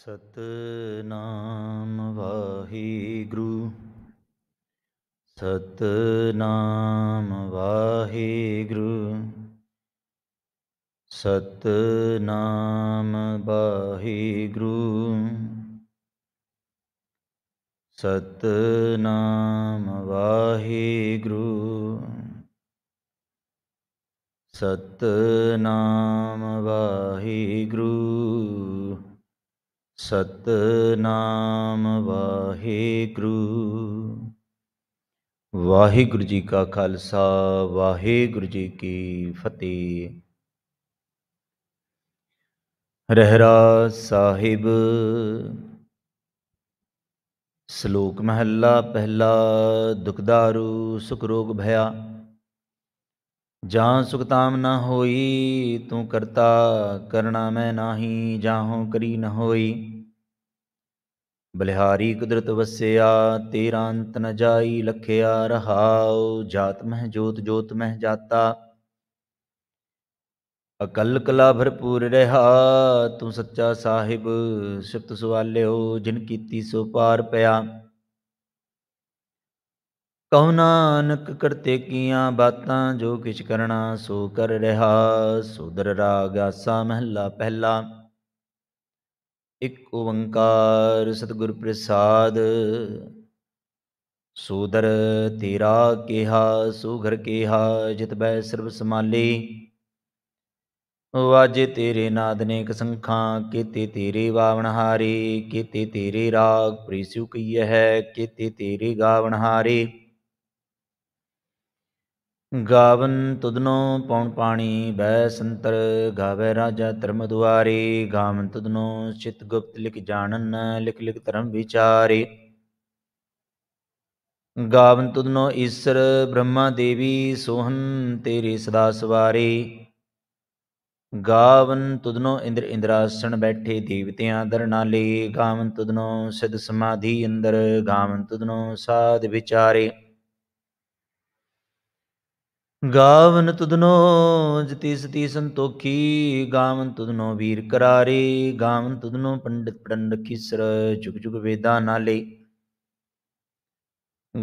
ਸਤਨਾਮ ਵਾਹਿਗੁਰੂ ਸਤਨਾਮ ਵਾਹਿਗੁਰੂ ਸਤਨਾਮ ਵਾਹਿਗੁਰੂ ਸਤਨਾਮ ਵਾਹਿਗੁਰੂ ਸਤਨਾਮ ਵਾਹਿਗੁਰੂ ਸਤਨਾਮ ਵਾਹਿਗੁਰੂ ਵਾਹਿਗੁਰੂ ਜੀ ਕਾ ਖਾਲਸਾ ਵਾਹਿਗੁਰੂ ਜੀ ਕੀ ਫਤਿਹ ਰਹਿਰਾ ਸਾਹਿਬ ਸ਼ਲੋਕ ਮਹੱਲਾ ਪਹਿਲਾ ਦੁਖਦਾਰੂ ਸੁਖ ਰੋਗ ਭਇਆ ਜਾਂ ਸੁਖਤਾਮ ਨਾ ਹੋਈ ਤੂੰ ਕਰਤਾ ਕਰਣਾ ਮੈਂ ਨਾਹੀ ਜਾਹੋਂ ਕਰੀ ਨ ਹੋਈ ਬਲਿਹਾਰੀ ਕੁਦਰਤ ਵਸਿਆ ਤੇਰਾ ਅੰਤ ਨ ਜਾਈ ਲਖਿਆ ਰਹਾਉ ਜਾਤ ਮਹਿ ਜੋਤ ਜੋਤ ਮਹਿ ਜਾਤਾ ਅਕਲ ਕਲਾ ਭਰਪੂਰ ਰਹਾ ਤੂੰ ਸੱਚਾ ਸਾਹਿਬ ਸਿਫਤ ਸਵਾਲਿਓ ਜਿਨ ਕੀਤੀ ਸੋ ਪਾਰ ਪਿਆ ਕਉ ਨਾਨਕ ਕਰਤੇ ਕੀਆਂ ਬਾਤਾਂ ਜੋ ਕਿਛ ਕਰਣਾ ਸੋ ਕਰ ਰਹਾ ਸੁਦਰ ਰਾਗ ਆਸਾ ਮਹਿਲਾ ਪਹਿਲਾ ਇੱਕ ਓੰਕਾਰ ਸਤਿਗੁਰ ਪ੍ਰਸਾਦ ਸੂਦਰ ਤੇਰਾ ਕਿਹਾ ਸੁਘਰ ਕਿਹਾ ਜਿਤ ਬੈ ਸਰਬ ਸਮਾਲੀ ਵਾਜੇ ਤੇਰੇ ਨਾਦ ਨੇ ਸੰਖਾਂ ਕੀਤੇ ਤੇਰੇ ਬਾਵਣ ਹਾਰੇ ਕੀਤੇ ਤੇਰੇ ਰਾਗ ਪ੍ਰੀਸੂ ਕੀਏ ਹੈ ਕੀਤੇ ਤੇਰੇ ਗਾਵਣ ਹਾਰੇ ਗਾਵਨ ਤੁਦਨੋ ਪਉਣ ਪਾਣੀ ਬੈ ਸੰਤਰ ਗਾਵੇ ਰਾਜਾ ਧਰਮ ਦੁਆਰੇ ਗਾਵਨ ਤੁਦਨੋ ਚਿਤ ਗੁਪਤ ਲਿਖ ਜਾਣਨ ਲਿਖ ਲਿਖ ਧਰਮ ਵਿਚਾਰੇ ਗਾਵਨ ਤੁਦਨੋ ਈਸ਼ਰ ਬ੍ਰਹਮਾ ਦੇਵੀ ਸੋਹਨ ਤੇਰੀ ਸਦਾ ਸਵਾਰੇ ਗਾਵਨ ਤੁਦਨੋ ਇੰਦਰ ਇੰਦਰਾਸਣ ਬੈਠੇ ਦੇਵਤਿਆਂ ਦਰਨਾਲੇ ਗਾਵਨ ਤੁਦਨੋ ਸਿਧ ਸਮਾਧੀ ਅੰਦਰ ਗਾਵਨ ਤੁਦਨੋ ਸਾਧ ਵਿਚਾਰੇ ਗਾਵਨ ਤੁਧਨੋ ਜਤੀ ਸਤੀ ਸੰਤੋਖੀ ਗਾਵਨ ਤੁਧਨੋ ਵੀਰ ਕਰਾਰੇ ਗਾਵਨ ਤੁਧਨੋ ਪੰਡਿਤ ਪੰਡਿਤ ਖਿਸਰ ਜੁਗ ਜੁਗ ਵੇਦਾ ਨਾਲੇ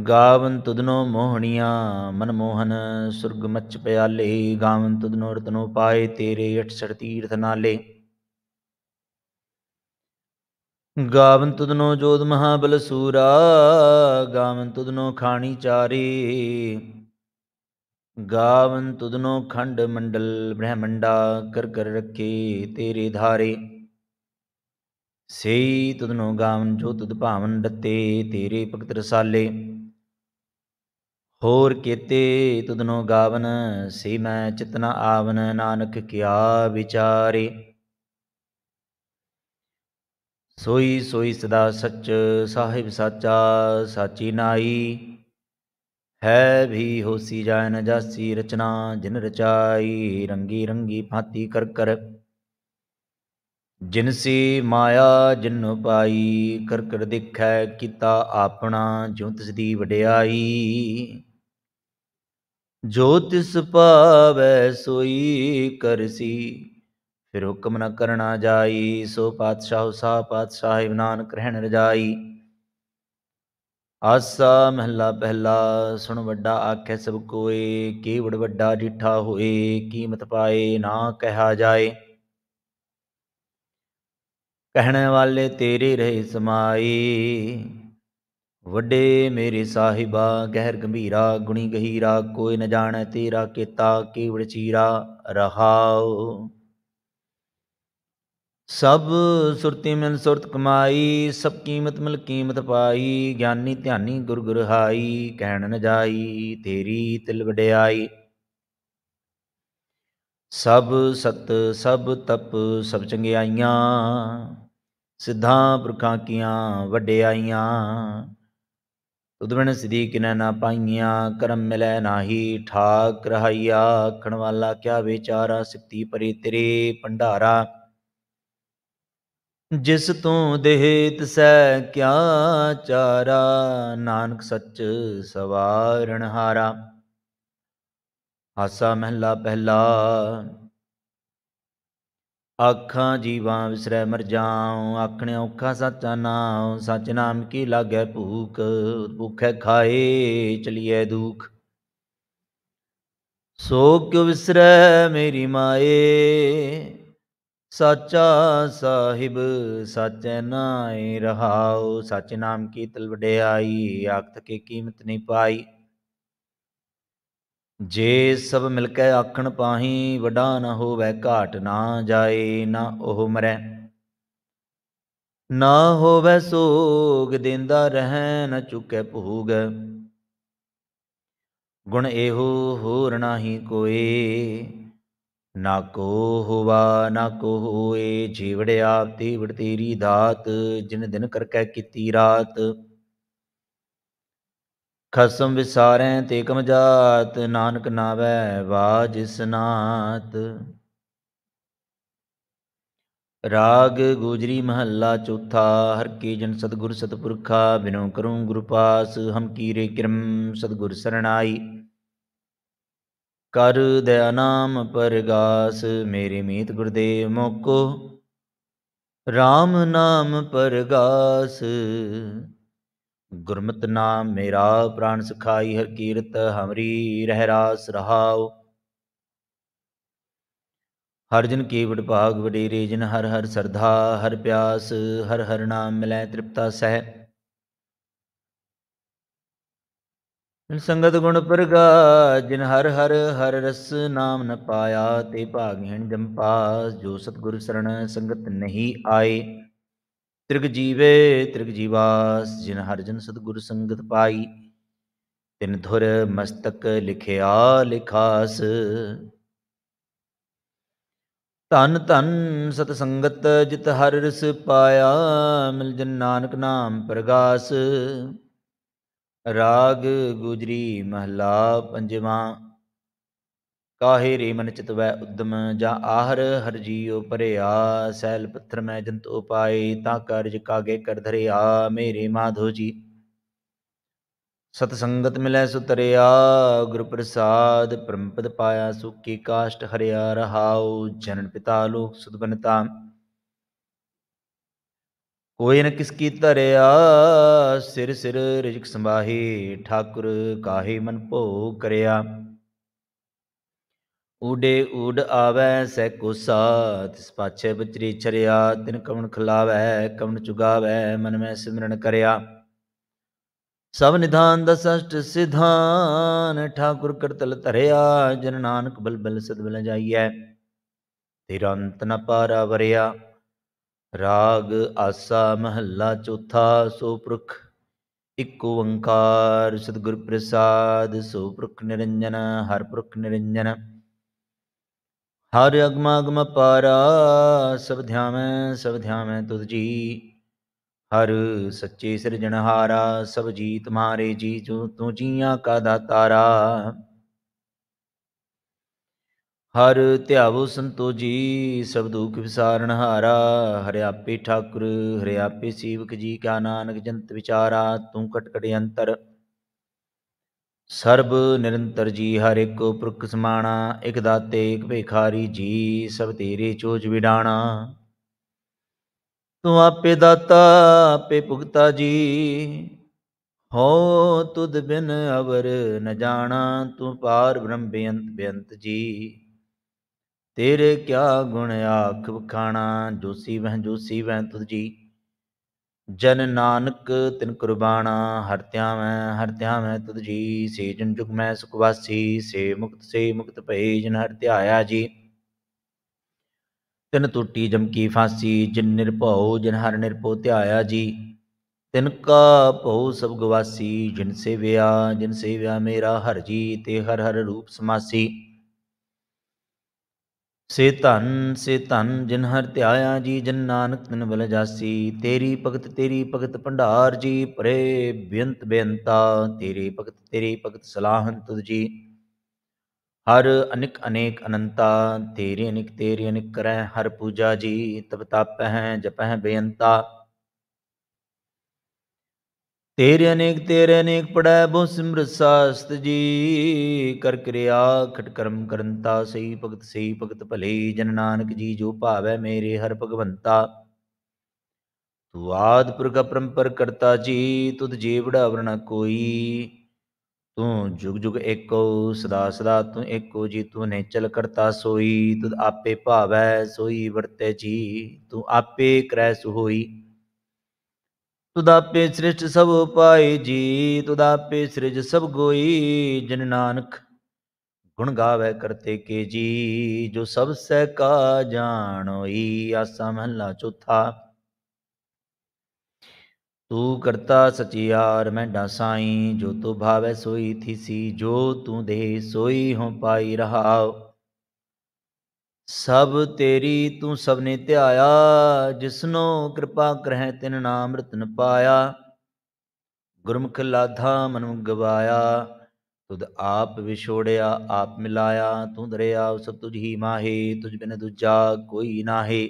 ਗਾਵਨ ਤੁਧਨੋ ਮੋਹਣੀਆਂ ਮਨ ਮੋਹਨ ਸੁਰਗ ਮਚ ਪਿਆਲੇ ਗਾਵਨ ਤੁਧਨੋ ਰਤਨੋ ਪਾਏ ਤੇਰੇ 68 ਤੀਰਥ ਨਾਲੇ ਗਾਵਨ ਤੁਧਨੋ ਜੋਦ ਮਹਾਬਲ ਸੂਰਾ ਗਾਵਨ ਤੁਧਨੋ ਖਾਣੀ ਚਾਰੇ ਗਾਵਨ ਤੁਦਨੋ ਖੰਡ ਮੰਡਲ ਬ੍ਰਹਮੰਡਾ ਕਰ ਕਰ ਰੱਖੇ ਤੇਰੇ ਧਾਰੇ ਸੇਈ ਤੁਦਨੋ ਗਾਵਨ ਜੋ ਤੁਦ ਭਾਵਨ ਡੱਤੇ ਤੇਰੇ ਭਗਤ ਰਸਾਲੇ ਹੋਰ ਕੀਤੇ ਤੁਦਨੋ ਗਾਵਨ ਸੇ ਮੈਂ ਚਿਤਨਾ ਆਵਨ ਨਾਨਕ ਕਿਆ ਵਿਚਾਰੇ ਸੋਈ ਸੋਈ ਸਦਾ ਸੱਚ ਸਾਹਿਬ ਸਾਚਾ ਸਾਚੀ ਨਾਈ ਹੈ ਵੀ ਹੋਸੀ ਜਾਇ ਨ ਜਾਸੀ ਰਚਨਾ ਜਿਨ ਰਚਾਈ ਰੰਗੀ ਰੰਗੀ ਭਾਤੀ ਕਰ ਕਰ ਜਿਨਸੀ ਮਾਇਆ ਜਿਨ ਪਾਈ ਕਰ ਕਰ ਦਿਖੈ ਕੀਤਾ ਆਪਣਾ ਜਿਉ ਤਿਸ ਦੀ ਵਡਿਆਈ ਜੋ ਤਿਸ ਪਾਵੈ ਸੋਈ ਕਰਸੀ ਫਿਰ ਹੁਕਮ ਨ ਕਰਨਾ ਜਾਈ ਸੋ ਪਾਤਸ਼ਾਹ ਸਾ ਪਾਤਸ਼ਾਹ ਨਾਨਕ ਕਰਹਿਣ ਰਜਾਈ ਆਸਾ ਮਹਿਲਾ ਪਹਿਲਾ ਸੁਣ ਵੱਡਾ ਆਖੇ ਸਭ ਕੋਏ ਵੱਡ ਵੱਡਾ ਜਿਠਾ ਹੋਏ ਕੀਮਤ ਪਾਏ ਨਾ ਕਹਾ ਜਾਏ ਕਹਿਣ ਵਾਲੇ ਤੇਰੇ ਰਹੇ ਸਮਾਈ ਵੱਡੇ ਮੇਰੇ ਸਾਹਿਬਾ ਗਹਿਰ ਗੰਭੀਰਾ ਗੁਣੀ ਗਹੀਰਾ ਕੋਈ ਨ ਜਾਣੈ ਤੇਰਾ ਕੀਤਾ ਵੜ ਚੀਰਾ ਰਹਾਉ ਸਭ ਸੁਰਤੀ ਮਨ ਸੁਰਤ ਕਮਾਈ ਸਭ ਕੀਮਤ ਮਿਲ ਕੀਮਤ ਪਾਈ ਗਿਆਨੀ ਧਿਆਨੀ ਗੁਰ ਗੁਰ ਹਾਈ ਕਹਿਣ ਨ ਜਾਈ ਤੇਰੀ ਤਿਲ ਵਡਿਆਈ ਸਭ ਸਤ ਸਭ ਤਪ ਸਭ ਚੰਗਿਆਈਆਂ ਸਿਧਾਂ ਪੁਰਖਾਂ ਕੀਆਂ ਵਡਿਆਈਆਂ ਉਦਵਣ ਸਦੀ ਕਿਨੈ ਨਾ ਪਾਈਆਂ ਕਰਮ ਮਿਲੈ ਨਾਹੀ ਠਾਕ ਰਹਾਈਆ ਆਖਣ ਵਾਲਾ ਕਿਆ ਵਿਚਾਰਾ ਸਿੱਤੀ ਪਰੇ ਤੇਰੇ ਭੰਡਾਰਾ ਜਿਸ ਤੂੰ ਦੇਹ ਸੈ ਕਿਆ ਚਾਰਾ ਨਾਨਕ ਸੱਚ ਸਵਾਰਣ ਹਾਰਾ ਹਾਸਾ ਮਹਿਲਾ ਪਹਿਲਾ ਅੱਖਾਂ ਜੀਵਾਂ ਵਿਸਰੈ ਮਰ ਜਾਉ ਆਖਣੇ ਔਖਾ ਸੱਚਾ ਨਾਉ ਸੱਚ ਨਾਮ ਕੀ ਲਾਗੈ ਭੂਖ ਭੁਖੇ ਖਾਏ ਚਲੀਐ ਦੁਖ ਸੋ ਕਿਉ ਵਿਸਰੈ ਮੇਰੀ ਮਾਏ ਸਚਾ ਸਾਹਿਬ ਸਚ ਨਾਏ ਰਹਾਉ ਸਚ ਨਾਮ ਕੀ ਤਲ ਵਡਿਆਈ ਆਖਤ ਕੀ ਕੀਮਤ ਨਹੀਂ ਪਾਈ ਜੇ ਸਭ ਮਿਲ ਕੇ ਆਖਣ ਪਾਹੀ ਵਡਾ ਨਾ ਹੋਵੇ ਘਾਟ ਨਾ ਜਾਏ ਨਾ ਉਹ ਮਰੈ ਨਾ ਹੋਵੇ ਸੋਗ ਦਿੰਦਾ ਰਹੇ ਨਾ ਚੁਕੇ ਭੂਗ ਗੁਣ ਇਹੋ ਹੋਰ ਨਾਹੀ ਕੋਈ ਨਾ ਕੋ ਹੁਵਾ ਨਾ ਕੋ ਹੋਏ ਜੀਵੜ ਆਪ ਤੀਵੜ ਤੇਰੀ ਦਾਤ ਜਿਨ ਦਿਨ ਕਰ ਕੈ ਕੀਤੀ ਰਾਤ ਖਸਮ ਵਿਸਾਰੈ ਤੇ ਕਮ ਜਾਤ ਨਾਨਕ ਨਾਵੈ ਜਿਸ ਨਾਤ ਰਾਗ ਗੁਜਰੀ ਮਹੱਲਾ ਚੌਥਾ ਹਰ ਕੀ ਜਨ ਸਤਗੁਰ ਸਤਪੁਰਖਾ ਬਿਨੋ ਕਰੂੰ ਗੁਰਪਾਸ ਪਾਸ ਹਮ ਕੀਰੇ ਕਿਰਮ ਸਤਗੁਰ ਸਰਣਾਈ ਕਰ ਦਇਆ ਨਾਮ ਪਰਗਾਸ ਮੇਰੇ ਮੀਤ ਗੁਰਦੇਵ ਮੋਕੋ RAM ਨਾਮ ਪਰਗਾਸ ਗੁਰਮਤਿ ਨਾਮ ਮੇਰਾ ਪ੍ਰਾਨ ਸਖਾਈ ਹਰ ਕੀਰਤ ਹਮਰੀ ਰਹਿ ਰਾਸ ਹਰ ਜਨ ਕੀ ਵਡੇ ਵਡੇਰੇ ਜਨ ਹਰ ਹਰ ਸਰਧਾ ਹਰ ਪਿਆਸ ਹਰ ਹਰ ਨਾਮ ਮਿਲੈ ਤ੍ਰਿਪਤਾ ਸਹਿ ਸੰਗਤ ਗੁਣ ਪ੍ਰਗਾ ਜਿਨ ਹਰ ਹਰ ਹਰ ਰਸ ਨਾਮ ਨ ਪਾਇਆ ਤੇ ਭਾਗਹੀਣ ਜੰਪਾਸ ਜੋ ਸਤਗੁਰ ਸਰਣ ਸੰਗਤ ਨਹੀਂ ਆਏ ਤ੍ਰਿਗ ਜੀਵੇ ਤ੍ਰਿਗ ਜੀਵਾਸ ਜਿਨ ਹਰ ਜਨ ਸਤਗੁਰ ਸੰਗਤ ਪਾਈ ਤਿਨ ਧੁਰ ਮਸਤਕ ਲਿਖਿਆ ਲਿਖਾਸ ਤਨ ਤਨ ਸਤ ਸੰਗਤ ਜਿਤ ਹਰ ਰਸ ਪਾਇਆ ਮਿਲ ਜਨ ਨਾਨਕ ਨਾਮ ਪ੍ਰਗਾਸ ਰਾਗ ਗੁਜਰੀ ਮਹਲਾ ਪੰਜਵਾਂ ਕਾਹੇ ਰੇ ਰੇਮਨ ਚਿਤਵੈ ਉਦਮ ਜਾਂ ਆਹਰ ਹਰ ਜੀਉ ਭਰਿਆ ਸੈਲ ਪੱਥਰ ਮੈਂ ਜੰਤ ਉਪਾਏ ਤਾਂ ਕਰਜ ਕਾਗੇ ਕਰ ਧਰਿਆ ਮੇਰੇ ਮਾਧੋ ਜੀ ਸਤ ਸੰਗਤ ਮਿਲੈ ਸੁਤਰਿਆ ਗੁਰ ਪ੍ਰਸਾਦ ਪਰਮਪਦ ਪਾਇਆ ਸੁਖੀ ਕਾਸ਼ਟ ਹਰਿਆ ਰਹਾਉ ਜਨਨ ਪਿਤਾ ਲੋਕ ਸੁਧ ਬਨਤਾ ਕੋਈ ਨ ਕਿਸ ਕੀ ਧਰਿਆ ਸਿਰ ਸਿਰ ਰਿਜਕ ਸੰਭਾਹੀ ਠਾਕੁਰ ਕਾਹੇ ਮਨ ਭੋਗ ਕਰਿਆ ਉਡੇ ਊਡ ਆਵੈ ਸੈ ਕੁਸਾ ਤਿਸ ਪਾਛੇ ਬਚਰੀ ਚਰਿਆ ਤਿਨ ਕਵਣ ਖਲਾਵੈ ਕਵਣ ਚੁਗਾਵੈ ਮਨ ਮੈਂ ਸਿਮਰਨ ਕਰਿਆ ਸਭ ਨਿਧਾਨ ਦਸਸ਼ਟ ਸਿਧਾਨ ਠਾਕੁਰ ਕਰਤਲ ਧਰਿਆ ਜਨ ਨਾਨਕ ਬਲਬਲ ਸਦਬਲ ਜਾਈਐ ਤੇਰਾ ਨ ਪਾਰਾ ਵਰਿਆ ਰਾਗ ਆਸਾ ਮਹੱਲਾ ਚੌਥਾ ਸੋ ਪ੍ਰਖ ਇਕ ਓੰਕਾਰ ਸਤਿਗੁਰ ਪ੍ਰਸਾਦ ਸੋ ਪ੍ਰਖ ਨਿਰੰਜਨ ਹਰ ਪ੍ਰਖ ਨਿਰੰਜਨ ਹਰ ਅਗਮ ਅਗਮ ਪਾਰਾ ਸਭ ਧਿਆਵੇਂ ਸਭ ਧਿਆਵੇਂ ਤੁਧ ਜੀ ਹਰ ਸੱਚੇ ਸਿਰਜਣਹਾਰਾ ਸਭ ਜੀਤ ਮਾਰੇ ਜੀ ਜੋ ਤੂੰ ਜੀਆਂ ਕਾ ਦਾਤਾਰਾ ਹਰ ਧਿਆਵੋ ਸਭ ਦੁਖ ਵਿਸਾਰਨ ਹਾਰਾ ਹਰਿਆਪੇ ਠਾਕੁਰ ਹਰਿਆਪੇ ਸੇਵਕ ਜੀ ਕਾ ਨਾਨਕ ਜੰਤ ਵਿਚਾਰਾ ਤੂੰ ਕਟਕੜ ਅੰਤਰ ਸਰਬ ਨਿਰੰਤਰ ਜੀ ਹਰ ਇੱਕ ਪ੍ਰਕ ਸਮਾਣਾ ਇੱਕ ਦਾਤੇ ਇੱਕ ਭੇਖਾਰੀ ਜੀ ਸਭ ਤੇਰੇ ਚੋਜ ਵਿਡਾਣਾ ਤੂੰ ਆਪੇ ਦਾਤਾ ਆਪੇ ਭੁਗਤਾ ਜੀ ਹੋ ਤੁਧ ਬਿਨ ਅਵਰ ਨ ਜਾਣਾ ਤੂੰ ਪਾਰ ਬ੍ਰਹਮ ਬੇਅੰਤ ਬੇਅੰਤ ਜੀ ਤੇਰੇ ਕਿਆ ਗੁਣ ਆਖ ਵਖਾਣਾ ਜੋਸੀ ਵਹਿ ਜੋਸੀ ਵਹਿ ਤੁਧ ਜੀ ਜਨ ਨਾਨਕ ਤਿਨ ਕੁਰਬਾਣਾ ਹਰ ਧਿਆਵੈ ਹਰ ਧਿਆਵੈ ਤੁਧ ਜੀ ਸੇ ਜਨ ਜੁਗ ਮੈਂ ਸੁਖ ਵਾਸੀ ਸੇ ਮੁਕਤ ਸੇ ਮੁਕਤ ਭਏ ਜਨ ਹਰ ਧਿਆਇਆ ਜੀ ਤਿਨ ਟੁੱਟੀ ਜਮਕੀ ਫਾਸੀ ਜਿਨ ਨਿਰਭਉ ਜਿਨ ਹਰ ਨਿਰਭਉ ਧਿਆਇਆ ਜੀ ਤਿਨ ਕਾ ਭਉ ਸਭ ਗਵਾਸੀ ਜਿਨ ਸੇਵਿਆ ਜਿਨ ਸੇਵਿਆ ਮੇਰਾ ਹਰ ਜੀ ਤੇ ਹਰ ਹਰ ਰੂਪ ਸਮਾਸੀ ਸੇ ਧਨ ਸੇ ਧਨ ਜਿਨ ਹਰ ਧਿਆਇਆ ਜੀ ਜਨ ਨਾਨਕ ਤਨ ਬਲ ਜਾਸੀ ਤੇਰੀ ਭਗਤ ਤੇਰੀ ਭਗਤ ਭੰਡਾਰ ਜੀ ਪਰੇ ਬੇਅੰਤ ਬੇਨਤਾ ਤੇਰੀ ਭਗਤ ਤੇਰੀ ਭਗਤ ਸਲਾਹਨ ਤੁਧ ਜੀ ਹਰ ਅਨਿਕ ਅਨੇਕ ਅਨੰਤਾ ਤੇਰੀ ਅਨਿਕ ਤੇਰੀ ਅਨਿਕ ਕਰੈ ਹਰ ਪੂਜਾ ਜੀ ਤਪ ਤਪ ਹੈ ਜਪ ਹੈ ਤੇਰੇ ਅਨੇਕ ਤੇਰੇ ਅਨੇਕ ਪੜੈ ਬਹੁ ਸਿਮਰਤ ਸਾਸਤ ਜੀ ਕਰ ਕਿਰਿਆ ਖਟ ਕਰਮ ਕਰੰਤਾ ਸਹੀ ਭਗਤ ਸਹੀ ਭਗਤ ਭਲੇ ਜਨ ਨਾਨਕ ਜੀ ਜੋ ਭਾਵੈ ਮੇਰੇ ਹਰ ਭਗਵੰਤਾ ਤੂ ਆਦ ਪਰੰਪਰ ਕਰਤਾ ਜੀ ਤੁਧ ਜੀਵੜਾ ਵਰਣਾ ਕੋਈ ਤੂੰ ਜੁਗ ਜੁਗ ਏਕੋ ਸਦਾ ਸਦਾ ਤੂੰ ਏਕੋ ਜੀ ਤੂੰ ਨੇ ਚਲ ਕਰਤਾ ਸੋਈ ਤੁਧ ਆਪੇ ਭਾਵੈ ਸੋਈ ਵਰਤੇ ਜੀ ਤੂੰ ਆਪੇ ਕਰੈ ਸੋਈ ਤੁਦਾਪੇ ਸ੍ਰਿਸ਼ਟ ਸਭ ਉਪਾਈ ਜੀ ਤੁਦਾਪੇ ਸ੍ਰਿਜ ਸਭ ਗੋਈ ਜਨ ਨਾਨਕ ਗੁਣ ਗਾਵੇ ਕਰਤੇ ਕੇ ਜੀ ਜੋ ਸਭ ਸਹਿ ਕਾ ਜਾਣੋਈ ਆਸਾ ਮਹਲਾ ਚੌਥਾ ਤੂੰ ਕਰਤਾ ਸਚਿਆਰ ਮੈਂ ਡਾਸਾਈ ਜੋ ਤੂੰ ਭਾਵੇ ਸੋਈ ਥੀਸੀ ਜੋ ਤੂੰ ਦੇ ਸੋਈ ਹਉ ਪਾਈ ਰਹਾਓ ਸਭ ਤੇਰੀ ਤੂੰ ਸਭ ਨੇ ਧਿਆਇਆ ਜਿਸਨੋ ਕਿਰਪਾ ਕਰਹਿ ਤਿਨ ਨਾਮ ਰਤਨ ਪਾਇਆ ਗੁਰਮੁਖ ਲਾਧਾ ਮਨ ਗਵਾਇਆ ਤੁਧ ਆਪ ਵਿਛੋੜਿਆ ਆਪ ਮਿਲਾਇਆ ਤੂੰ ਦਰਿਆ ਸਭ ਤੁਝ ਹੀ ਮਾਹੀ ਤੁਝ ਬਿਨ ਦੂਜਾ ਕੋਈ ਨਾਹੀ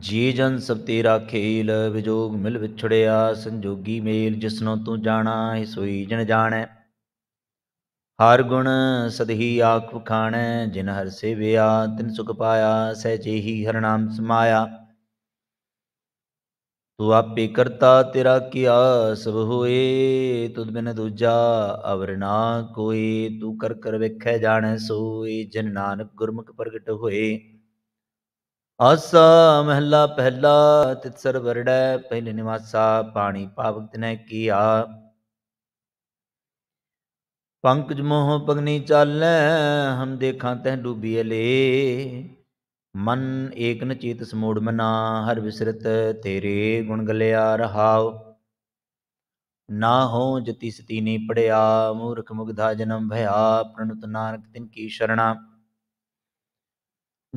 ਜੀ ਜਨ ਸਭ ਤੇਰਾ ਖੇਲ ਵਿਜੋਗ ਮਿਲ ਵਿਛੜਿਆ ਸੰਜੋਗੀ ਮੇਲ ਜਿਸਨੋ ਤੂੰ ਜਾਣਾ ਸੋਈ ਜਨ ਜਾਣੈ ਹਰ ਗੁਣ ਸਦਹੀ ਆਖ ਖਾਣੈ ਜਿਨ ਹਰ ਸੇਵਿਆ ਤਿਨ ਸੁਖ ਪਾਇਆ ਸਹਿਜੇਹੀ ਹਰ ਨਾਮ ਸਮਾਇਆ ਤੂ ਆਪੇ ਕਰਤਾ ਤੇਰਾ ਕੀਆ ਸਭ ਹੋਏ ਤੁਧ ਬਿਨ ਦੂਜਾ ਅਵਰ ਨਾ ਕੋਈ ਤੂ ਕਰ ਕਰ ਵੇਖੈ ਜਾਣੈ ਸੋਈ ਜਿਨ ਨਾਨਕ ਗੁਰਮੁਖ ਪ੍ਰਗਟ ਹੋਏ ਆਸਾ ਮਹਿਲਾ ਪਹਿਲਾ ਤਿਤ ਸਰਵਰੜੈ ਪਹਿਲੇ ਨਿਵਾਸਾ ਪਾਣੀ ਪਾਵਕ ਤਨੈ ਕੀਆ ਪੰਕਜ ਮੋਹ ਪਗਨੀ ਚਾਲੈ ਹਮ ਦੇਖਾਂ ਤੈ ਡੂਬੀਏ ਲੇ ਮਨ ਏਕਨ ਚੇਤ ਸਮੂੜ ਮਨਾ ਹਰ ਵਿਸਰਤ ਤੇਰੇ ਗੁਣ ਗਲਿਆ ਰਹਾਉ ਨਾ ਹੋ ਜਤੀ ਸਤੀ ਨੇ ਪੜਿਆ ਮੂਰਖ ਮੁਗਧਾ ਜਨਮ ਭਇਆ ਪ੍ਰਣਤ ਨਾਨਕ ਤਿਨ ਕੀ ਸ਼ਰਣਾ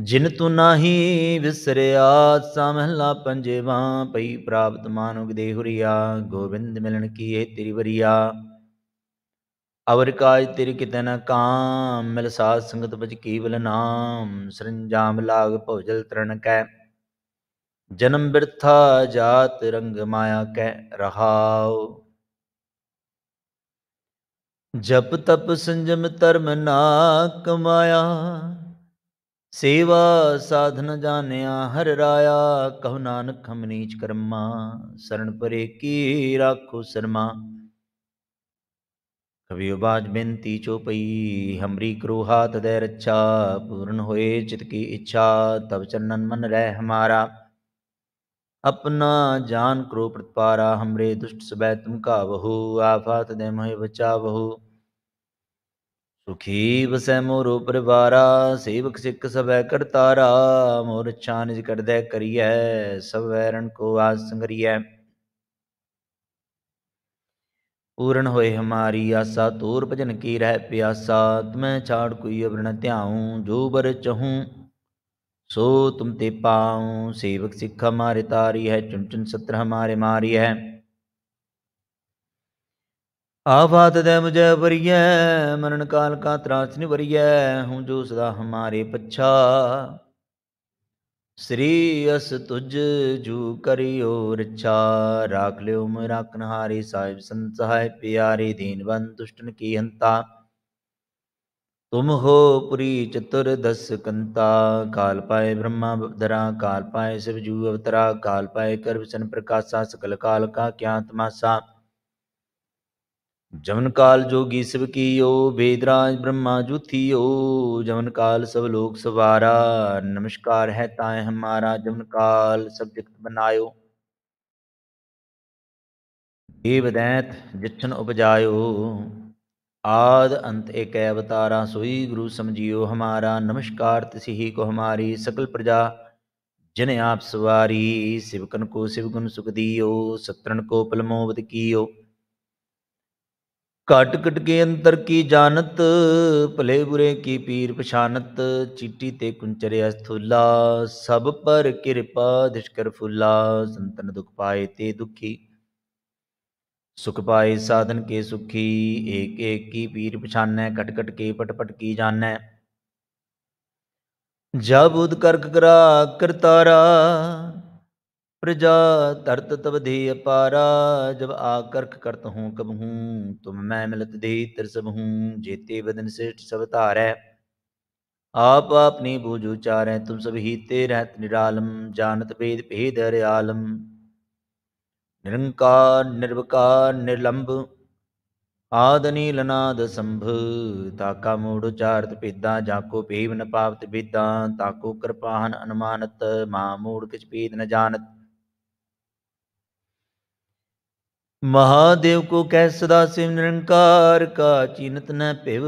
ਜਿਨ ਤੂੰ ਨਾਹੀ ਵਿਸਰਿਆ ਸਮਹਲਾ ਪੰਜਵਾ ਪਈ ਪ੍ਰਾਪਤ ਮਾਨੁਗ ਦੇਹੁਰੀਆ ਗੋਬਿੰਦ ਮਿਲਣ ਕੀ ਏ ਤੇਰੀ ਵਰੀਆ ਅਵਰ ਕਾਜ ਤਿਰ ਕਿਤੇ ਨ ਕਾਮ ਮਿਲ ਸਾਧ ਸੰਗਤ ਵਿੱਚ ਕੀਵਲ ਨਾਮ ਸਰੰਜਾਮ ਲਾਗ ਭੋਜਲ ਤਰਨ ਕੈ ਜਨਮ ਬਿਰਥਾ ਜਾਤ ਰੰਗ ਮਾਇਆ ਕੈ ਰਹਾਉ ਜਪ ਤਪ ਸੰਜਮ ਧਰਮ ਨਾ ਕਮਾਇਆ ਸੇਵਾ ਸਾਧਨ ਜਾਣਿਆ ਹਰ ਰਾਇਆ ਕਹੁ ਨਾਨਕ ਹਮ ਨੀਚ ਕਰਮਾ ਸਰਣ ਪਰੇ ਕੀ ਰਾਖੋ ਸਰਮਾ उबाज बिनती चौपई हमरी क्रोहा तदय रक्षा पूर्ण होए चित की इच्छा तब चन्नन मन रह हमारा अपना जान क्रो प्रतपारा हमरे दुष्ट सुबह तुम का आफा आफात दे मोह बचा बहु सुखी बसै मोरो परिवारा सेवक सिख सब करतारा मोर इच्छा निज कर दे करिय सब वैरण को आज संगरिय पूर्ण होए हमारी आसा तोर भजन की रह प्यासा तुम्हें छाड़ कोई अवरण त्याऊँ जो बर चहूँ सो तुम ते पाऊँ सेवक सिख हमारे तारी है चुन चुन सत्र हमारे मारी है आवात दे मुझे वरिय मरण काल का त्रास नि वरिय हूँ जो सदा हमारे पछा ਸ੍ਰੀ ਅਸ ਤੁਜ ਜੂ ਕਰਿਓ ਰਛਾ ਰਾਖ ਲਿਓ ਮ ਰਾਖਨਹਾਰੀ ਸਾਹਿਬ ਸੰਤ ਸਹਾਇ ਪਿਆਰੀ ਦੀਨ ਬੰਦ ਦੁਸ਼ਟਨ ਕੀ ਹੰਤਾ ਤੁਮ ਹੋ ਪੁਰੀ ਚਤੁਰ ਦਸ ਕੰਤਾ ਕਾਲ ਪਾਏ ਬ੍ਰਹਮਾ ਬਦਰਾ ਕਾਲ ਪਾਏ ਸਿਵ ਜੂ ਅਵਤਰਾ ਕਾਲ ਪਾਏ ਕਰਵ ਪ੍ਰਕਾਸ਼ਾ ਸਕਲ ਕਾਲ ਕਾ ਕਿਆ ਤਮਾਸਾ जमन काल जोगी सब ओ वेदराज ब्रह्मा जूथी ओ जमन काल सब लोग सवारा नमस्कार है ताय हमारा जमन काल सब जगत बनायो देव दैत जिछन उपजायो आद अंत एक अवतारा सोई गुरु समझियो हमारा नमस्कार तिसही को हमारी सकल प्रजा जिन आप सवारी शिवकन को शिवगुन सुख दियो सतरण को पलमोवत कियो ਘਟ ਘਟ ਕੇ ਅੰਤਰ ਕੀ ਜਾਣਤ ਭਲੇ ਬੁਰੇ ਕੀ ਪੀਰ ਪਛਾਨਤ ਚੀਟੀ ਤੇ ਕੁੰਚਰਿਆ ਸਥੂਲਾ ਸਭ ਪਰ ਕਿਰਪਾ ਦਿਸ਼ਕਰ ਫੁੱਲਾ ਸੰਤਨ ਦੁਖ ਪਾਏ ਤੇ ਦੁਖੀ ਸੁਖ ਪਾਏ ਸਾਧਨ ਕੇ ਸੁਖੀ ਏਕ ਏਕ ਕੀ ਪੀਰ ਪਛਾਨੈ ਘਟ ਘਟ ਕੇ ਪਟ ਪਟ ਕੀ ਜਾਣੈ ਜਬ ਉਦ ਕਰਕ ਕਰਾ ਕਰਤਾਰਾ प्रजा धरत तब दे अपारा जब आकर्क करत हूँ कब हूँ तुम मैं मिलत दे तिरसब हूँ जेते बदन श्रेष्ठ सब तारै आप आपने बोझ उचारै तुम सब हीते रहत निरालम जानत भेद भेद हरियालम निरंकार निर्विकार निर्लंब ਆਦ ਨੀਲ ਨਾਦ ਸੰਭ ਤਾਕਾ ਮੂੜ ਉਚਾਰਤ ਪੀਦਾ ਜਾਂ ਕੋ ਭੀਮ ਨ ਪਾਵਤ ਬੀਦਾ ਤਾਕੋ ਕਿਰਪਾਹਨ ਅਨੁਮਾਨਤ ਮਾ ਮੂੜ ਕਿਛ ਪੀਦ ਨ ਜਾਣਤ महादेव को कह सदा शिव निरंकार का चिन्त न पिव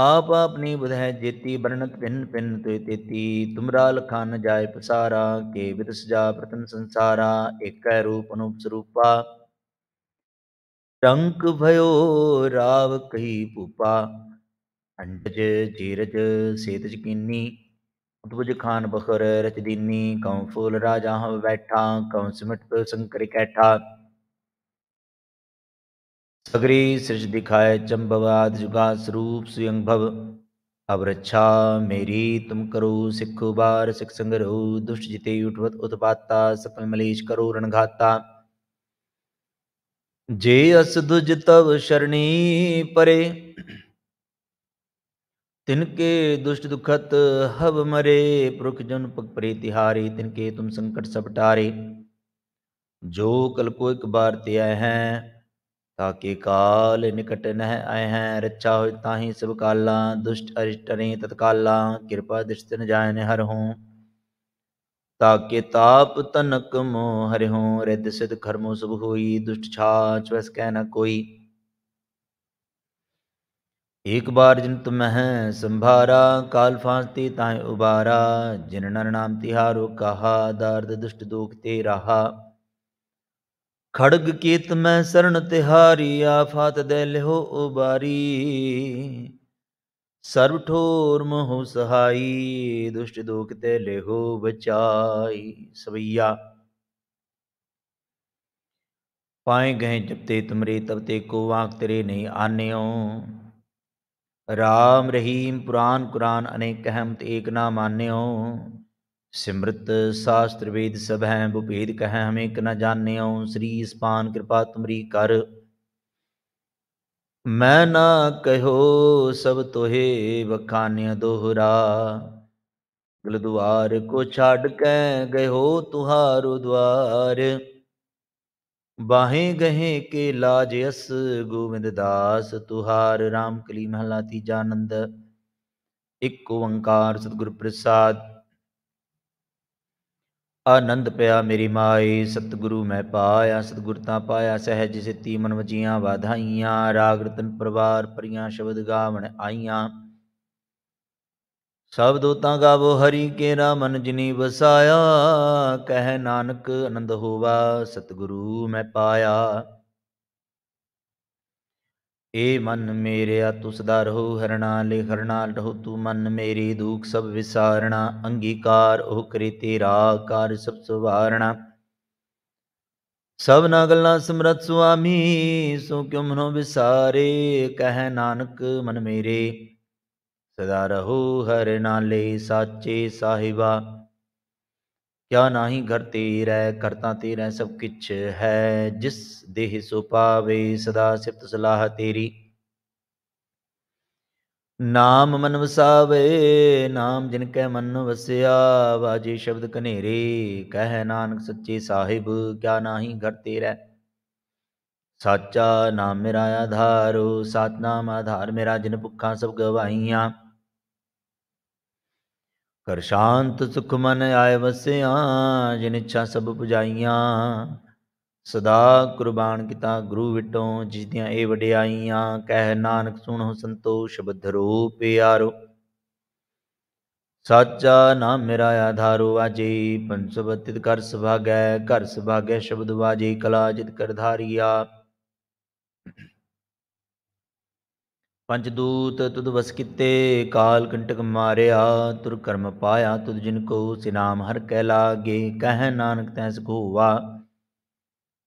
आप आपनी बुधय जेती वर्णत भिन्न भिन्न तुय तेती तुमरा लखा न जाय पसारा के विरस जा प्रतन संसारा एक रूप अनुप स्वरूपा टंक भयो राव कही पूपा अंडज जीरज सेतज कीनी उठबुझ खान बखर रच दीनी हम्म। फूल राजा हम बैठा कौं सिमट पे शंकर कैठा सगरी सृज दिखाए चंबवाद जुगा स्वरूप सुयंग भव अब रक्षा मेरी तुम करो सिख बार सिख संगरो दुष्ट जिते उठवत उत्पाता सकल मलेश करो रणघाता जे अस तब शरणी परे तिनके दुष्ट दुखत हब मरे पुरुख जन पग प्रीतिहारी तिनके तुम संकट सपटारे जो कल को एक बार ते आए हैं ताकि काल निकट नह आए हैं रक्षा हो ताही सब काला दुष्ट अरिष्ट ने तत्काला कृपा दृष्ट न जाय हर हों ताके ताप तनक मोह हरे हों रिद सिद्ध खर्मो सब हुई दुष्ट छाछ वस कह न कोई ਇਕ ਬਾਰ ਜਿਨ ਤੁਮਹਿ ਸੰਭਾਰਾ ਕਾਲ ਫਾਂਸਤੀ ਤਾਹਿ ਉਬਾਰਾ ਜਿਨ ਨਰ ਨਾਮ ਤਿਹਾਰੋ ਕਹਾ ਦਰਦ ਦੁਸ਼ਟ ਦੋਖ ਤੇ ਰਹਾ ਖੜਗ ਕੀਤ ਮੈਂ ਸਰਣ ਤਿਹਾਰੀ ਆਫਤ ਦੇ ਲਿਹੋ ਉਬਾਰੀ ਸਰਬ ਠੋਰ ਮੋਹ ਸਹਾਈ ਦੁਸ਼ਟ ਦੋਖ ਤੇ ਲਿਹੋ ਬਚਾਈ ਸਵਈਆ ਪਾਏ ਗਏ ਜਬ ਤੇ ਤੁਮਰੇ ਤਬ ਤੇ ਕੋ ਵਾਕ ਤੇਰੇ ਨਹੀਂ ਆਨਿਓ ਰਾਮ ਰਹੀਮ ਪੁਰਾਨ ਕੁਰਾਨ ਅਨੇਕ ਹਮ ਏਕ ਨਾ ਮਾਨਿਓ ਸਿਮਰਤ ਸਾਸਤ੍ਰ ਵੇਦ ਸਭ ਹੈ ਬੁਪੇਦ ਕਹੈ ਹਮੇ ਇਕ ਨਾ ਜਾਣਿਓ ਸ੍ਰੀ ਇਸਪਾਨ ਕਿਰਪਾ ਤੁਮਰੀ ਕਰ ਮੈਂ ਨਾ ਕਹਿਓ ਸਭ ਤੋਹੇ ਵਖਾਨਿਆ ਦੋਹਰਾ ਦੁਆਰ ਕੋ ਛੱਡ ਕੇ ਗਏ ਹੋ ਤੁਹਾਰੋ ਦਵਾਰ ਬਾਹੇ ਗਹੇ ਕੇ ਲਾਜ ਅਸ ਗੋਵਿੰਦ ਦਾਸ ਤੁਹਾਰ RAM ਕਲੀ ਮਹਲਾ ਤੀਜਾ ਆਨੰਦ ਇੱਕ ਓੰਕਾਰ ਸਤਿਗੁਰ ਪ੍ਰਸਾਦ ਆਨੰਦ ਪਿਆ ਮੇਰੀ ਮਾਈ ਸਤਿਗੁਰੂ ਮੈਂ ਪਾਇਆ ਸਤਿਗੁਰ ਤਾਂ ਪਾਇਆ ਸਹਿਜ ਸਿੱਤੀ ਮਨ ਵਜੀਆਂ ਵਾਧਾਈਆਂ ਰਾਗ ਰਤਨ ਪਰਵਾਰ ਪਰੀਆਂ ਸ਼ਬਦ ਗਾਵਣ ਆਈਆਂ ਸਭ ਦੋਤਾਂ ਗਾਵੋ ਹਰੀ ਕੇ ਮਨ ਜਿਨੀ ਵਸਾਇਆ ਕਹਿ ਨਾਨਕ ਆਨੰਦ ਹੋਵਾ ਸਤਿਗੁਰੂ ਮੈਂ ਪਾਇਆ ਏ ਮਨ ਮੇਰਿਆ ਤੂੰ ਸਦਾ ਰਹੋ ਹਰਣਾ ਲੈ ਹਰਣਾ ਰਹੋ ਤੂੰ ਮਨ ਮੇਰੀ ਦੁਖ ਸਭ ਵਿਸਾਰਣਾ ਅੰਗੀਕਾਰ ਉਹ ਕਰੀ ਤੇਰਾ ਕਾਰ ਸਭ ਸੁਵਾਰਣਾ ਸਭ ਨਾ ਗੱਲਾਂ ਸਮਰਤ ਸੁਆਮੀ ਸੋ ਕਿਉ ਮਨੋ ਵਿਸਾਰੇ ਕਹਿ ਨਾਨਕ ਮਨ ਮੇਰੇ ਸਦਾ ਰਹੂ ਹਰ ਨਾਲੇ ਸਾਚੇ ਸਾਹਿਬਾ ਕਿਆ ਨਾਹੀ ਘਰ ਤੇਰੇ ਕਰਤਾ ਤੇਰੇ ਸਭ ਕਿਛ ਹੈ ਜਿਸ ਦੇਹ ਸੁ ਪਾਵੇ ਸਦਾ ਸਿਫਤ ਸਲਾਹ ਤੇਰੀ ਨਾਮ ਮਨ ਵਸਾਵੇ ਨਾਮ ਜਿਨ ਕੈ ਮਨ ਵਸਿਆ ਬਾਜੀ ਸ਼ਬਦ ਕਨੇਰੇ ਕਹਿ ਨਾਨਕ ਸੱਚੇ ਸਾਹਿਬ ਕਿਆ ਨਾਹੀ ਘਰ ਤੇਰੇ ਸਾਚਾ ਨਾਮ ਮੇਰਾ ਆਧਾਰੋ ਸਤਨਾਮ ਆਧਾਰ ਮੇਰਾ ਜਿਨ ਭੁੱਖਾਂ ਸਭ ਗਵਾਈਆਂ ਕਰ ਸ਼ਾਂਤ ਸੁਖ ਮਨ ਆਏ ਵਸਿਆ ਜਿਨ ਇੱਛਾ ਸਭ ਪੁਜਾਈਆਂ ਸਦਾ ਕੁਰਬਾਨ ਕੀਤਾ ਗੁਰੂ ਵਿਟੋਂ ਜਿਸ ਦੀਆਂ ਇਹ ਵਡਿਆਈਆਂ ਕਹਿ ਨਾਨਕ ਸੁਣੋ ਸੰਤੋਸ਼ ਬਧਰੋ ਪਿਆਰੋ ਸੱਚਾ ਨਾਮ ਮੇਰਾ ਆਧਾਰੋ ਆਜੀ ਪੰਸਵਤਿਤ ਕਰ ਸੁਭਾਗੈ ਕਰ ਸੁਭਾਗੈ ਸ਼ਬਦ ਵਾਜੀ ਕਲਾ ਜਿਤ ਕਰ ਪੰਜ ਦੂਤ ਤੁਧ ਵਸ ਕੀਤੇ ਕਾਲ ਕੰਟਕ ਮਾਰਿਆ ਤੁਰ ਕਰਮ ਪਾਇਆ ਤੁਧ ਜਿਨ ਕੋ ਸਿਨਾਮ ਹਰ ਕਹਿ ਲਾਗੇ ਕਹਿ ਨਾਨਕ ਤੈ ਸਖੂਵਾ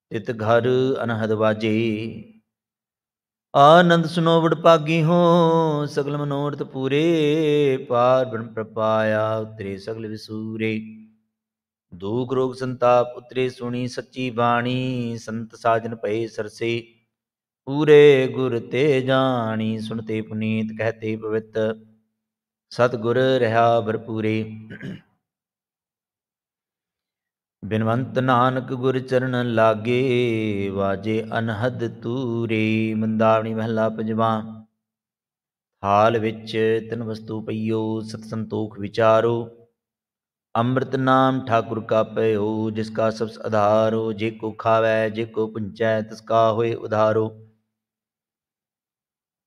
ਤਿਤ ਘਰ ਅਨਹਦ ਵਾਜੇ ਆਨੰਦ ਸੁਨੋ ਵਡ ਪਾਗੀ ਹੋ ਸਗਲ ਮਨੋਰਥ ਪੂਰੇ ਪਾਰ ਬ੍ਰਹਮ ਪ੍ਰਪਾਇਆ ਉਤਰੇ ਸਗਲ ਵਿਸੂਰੇ ਦੂਖ ਰੋਗ ਸੰਤਾਪ ਉਤਰੇ ਸੁਣੀ ਸੱਚੀ ਬਾਣੀ ਸੰਤ ਸਾਜਨ ਪਏ ਸਰਸੇ ਪੂਰੇ ਗੁਰ ਤੇ ਜਾਣੀ ਸੁਣਤੇ ਪੁਨੀਤ ਕਹਤੇ ਪਵਿੱਤ ਸਤਗੁਰ ਰਹਾ ਭਰਪੂਰੇ ਬਿਨਵੰਤ ਨਾਨਕ ਗੁਰ ਚਰਨ ਲਾਗੇ ਵਾਜੇ ਅਨਹਦ ਤੂਰੇ ਮੰਦਾਵਣੀ ਮਹਲਾ ਪੰਜਵਾ ਹਾਲ ਵਿੱਚ ਤਿੰਨ ਵਸਤੂ ਪਈਓ ਸਤ ਸੰਤੋਖ ਵਿਚਾਰੋ ਅੰਮ੍ਰਿਤ ਨਾਮ ਠਾਕੁਰ ਕਾ ਪਇਓ ਜਿਸ ਕਾ ਸਭ ਆਧਾਰੋ ਜੇ ਕੋ ਖਾਵੇ ਜੇ ਕੋ ਪੁੰਚੈ ਤਿਸ ਕਾ ਹੋਏ ਉਧਾਰੋ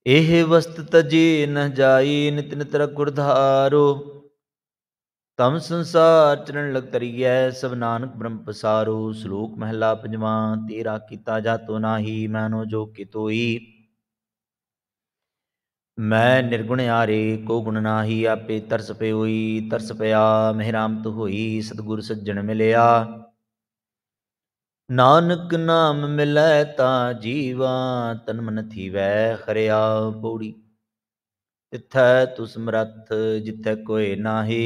ਇਹ ਵਸਤ ਤਜੇ ਨ ਜਾਈ ਨਿਤ ਨਿਤ ਰਗੁਰਧਾਰੋ ਤਮ ਸੰਸਾਰ ਚਰਨ ਲਗ ਤਰੀਐ ਸਭ ਨਾਨਕ ਬ੍ਰਹਮ ਪਸਾਰੋ ਸ਼ਲੋਕ ਮਹਲਾ ਪੰਜਵਾ ਤੇਰਾ ਕੀਤਾ ਜਾਤੋ ਨਾਹੀ ਮੈਨੋ ਜੋ ਕਿਤੋਈ ਮੈਂ ਨਿਰਗੁਣ ਆਰੇ ਕੋ ਗੁਣ ਨਾਹੀ ਆਪੇ ਤਰਸ ਪਈ ਤਰਸ ਪਿਆ ਮਹਿਰਾਮਤ ਹੋਈ ਸਤਗੁਰ ਸੱਜਣ ਮਿਲਿਆ ਨਾਨਕ ਨਾਮ ਮਿਲੈ ਤਾ ਜੀਵਾ ਤਨ ਮਨ ਥੀਵੈ ਖਰਿਆ ਪੌੜੀ ਤਿੱਥੈ ਤੁ ਸਮਰੱਥ ਜਿਥੈ ਕੋਏ ਨਾਹੀ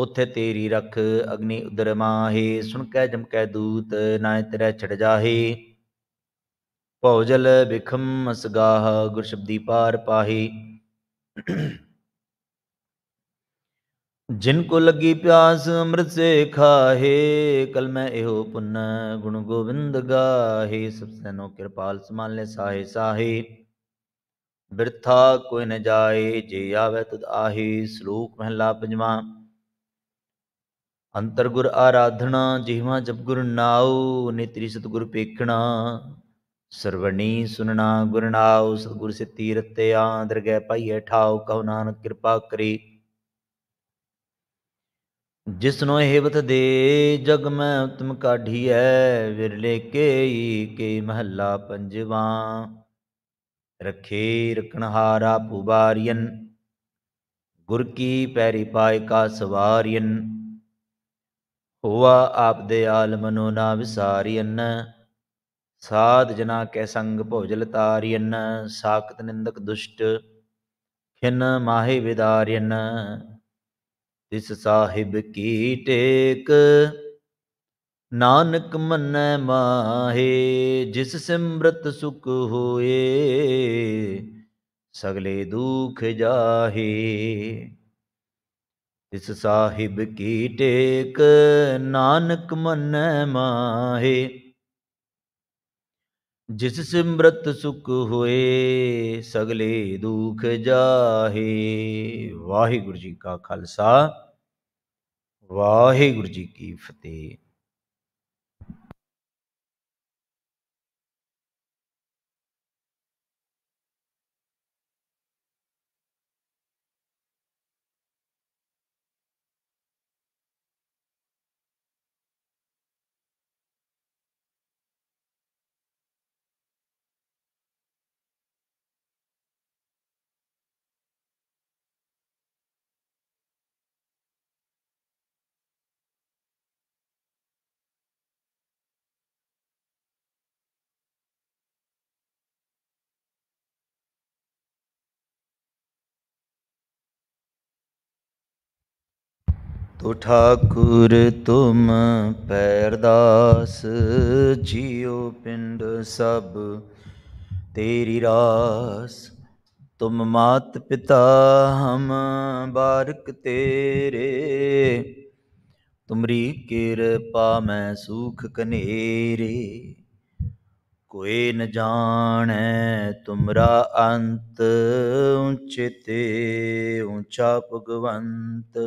ਉਥੇ ਤੇਰੀ ਰਖ ਅਗਨੀ ਉਦਰ ਮਾਹੀ ਸੁਣ ਕੈ ਜਮ ਕੈ ਦੂਤ ਨਾਇ ਤੇਰੇ ਛੜ ਜਾਹੀ ਭਉਜਲ ਵਿਖਮ ਅਸਗਾਹ ਗੁਰ ਪਾਰ ਪਾਹੀ जिनको लगी प्यास अमृत से खाहे कल मैं एहो पुन गुण गोविंद गाहे सब सैनो कृपाल समाले साहे साहे बिरथा कोई न जाए जे आवे तद आहे श्लोक महला पंजवा अंतर गुर आराधना जिहवा जब गुर नाओ नेत्री सतगुर पेखना सरवणी सुनना ਗੁਰਨਾਉ ਸਤਗੁਰ ਸੇ ਤੀਰਤਿਆ ਅੰਦਰ दरगह ਪਾਈਏ ठाओ ਕਹੋ नानक कृपा करी ਜਿਸਨੋ ਹੇਵਤ ਦੇ ਜਗ ਮੈਂ ਉਤਮ ਕਾਢੀ ਐ ਵਿਰਲੇ ਕੇਈ ਕੇ ਮਹੱਲਾ ਪੰਜਵਾ ਰਖੇ ਰਖਣਹਾਰਾ ਪੁਬਾਰੀਨ ਗੁਰ ਕੀ ਪੈਰੀ ਪਾਇ ਕਾ ਸਵਾਰੀਨ ਹੋਆ ਆਪ ਦੇ ਆਲਮਨੋ ਨਾ ਵਿਸਾਰੀਨ ਸਾਧ ਜਨਾ ਕੈ ਸੰਗ ਭੋਜਲ ਤਾਰੀਨ ਸਾਖਤ ਨਿੰਦਕ ਦੁਸ਼ਟ ਖਿਨ ਮਾਹੇ ਵਿਦਾਰੀਨ तिस साहिब की टेक नानक मन माहे जिस सिमरत सुख होए सगले दुख जाहे इस साहिब की टेक नानक मन माहे ਜਿਸ ਸਿਮਰਤ ਸੁਖ ਹੋਏ ਸਗਲੇ ਦੁਖ ਜਾਹੇ ਵਾਹਿਗੁਰੂ ਜੀ ਕਾ ਖਾਲਸਾ ਵਾਹਿਗੁਰੂ ਜੀ ਕੀ ਫਤਿਹ ਤੋ ਠਾਕੁਰ ਤੁਮ ਪੈਰਦਾਸ ਜਿਉ ਪਿੰਡ ਸਭ ਤੇਰੀ ਰਾਸ ਤੁਮ ਮਾਤ ਪਿਤਾ ਹਮ ਬਾਰਕ ਤੇਰੇ ਤੁਮਰੀ ਕਿਰਪਾ ਮੈਂ ਸੁਖ ਕਨੇਰੇ ਕੋਈ ਨ ਜਾਣੈ ਤੁਮਰਾ ਅੰਤ ਉੱਚੇ ਤੇ ਉੱਚਾ ਭਗਵੰਤ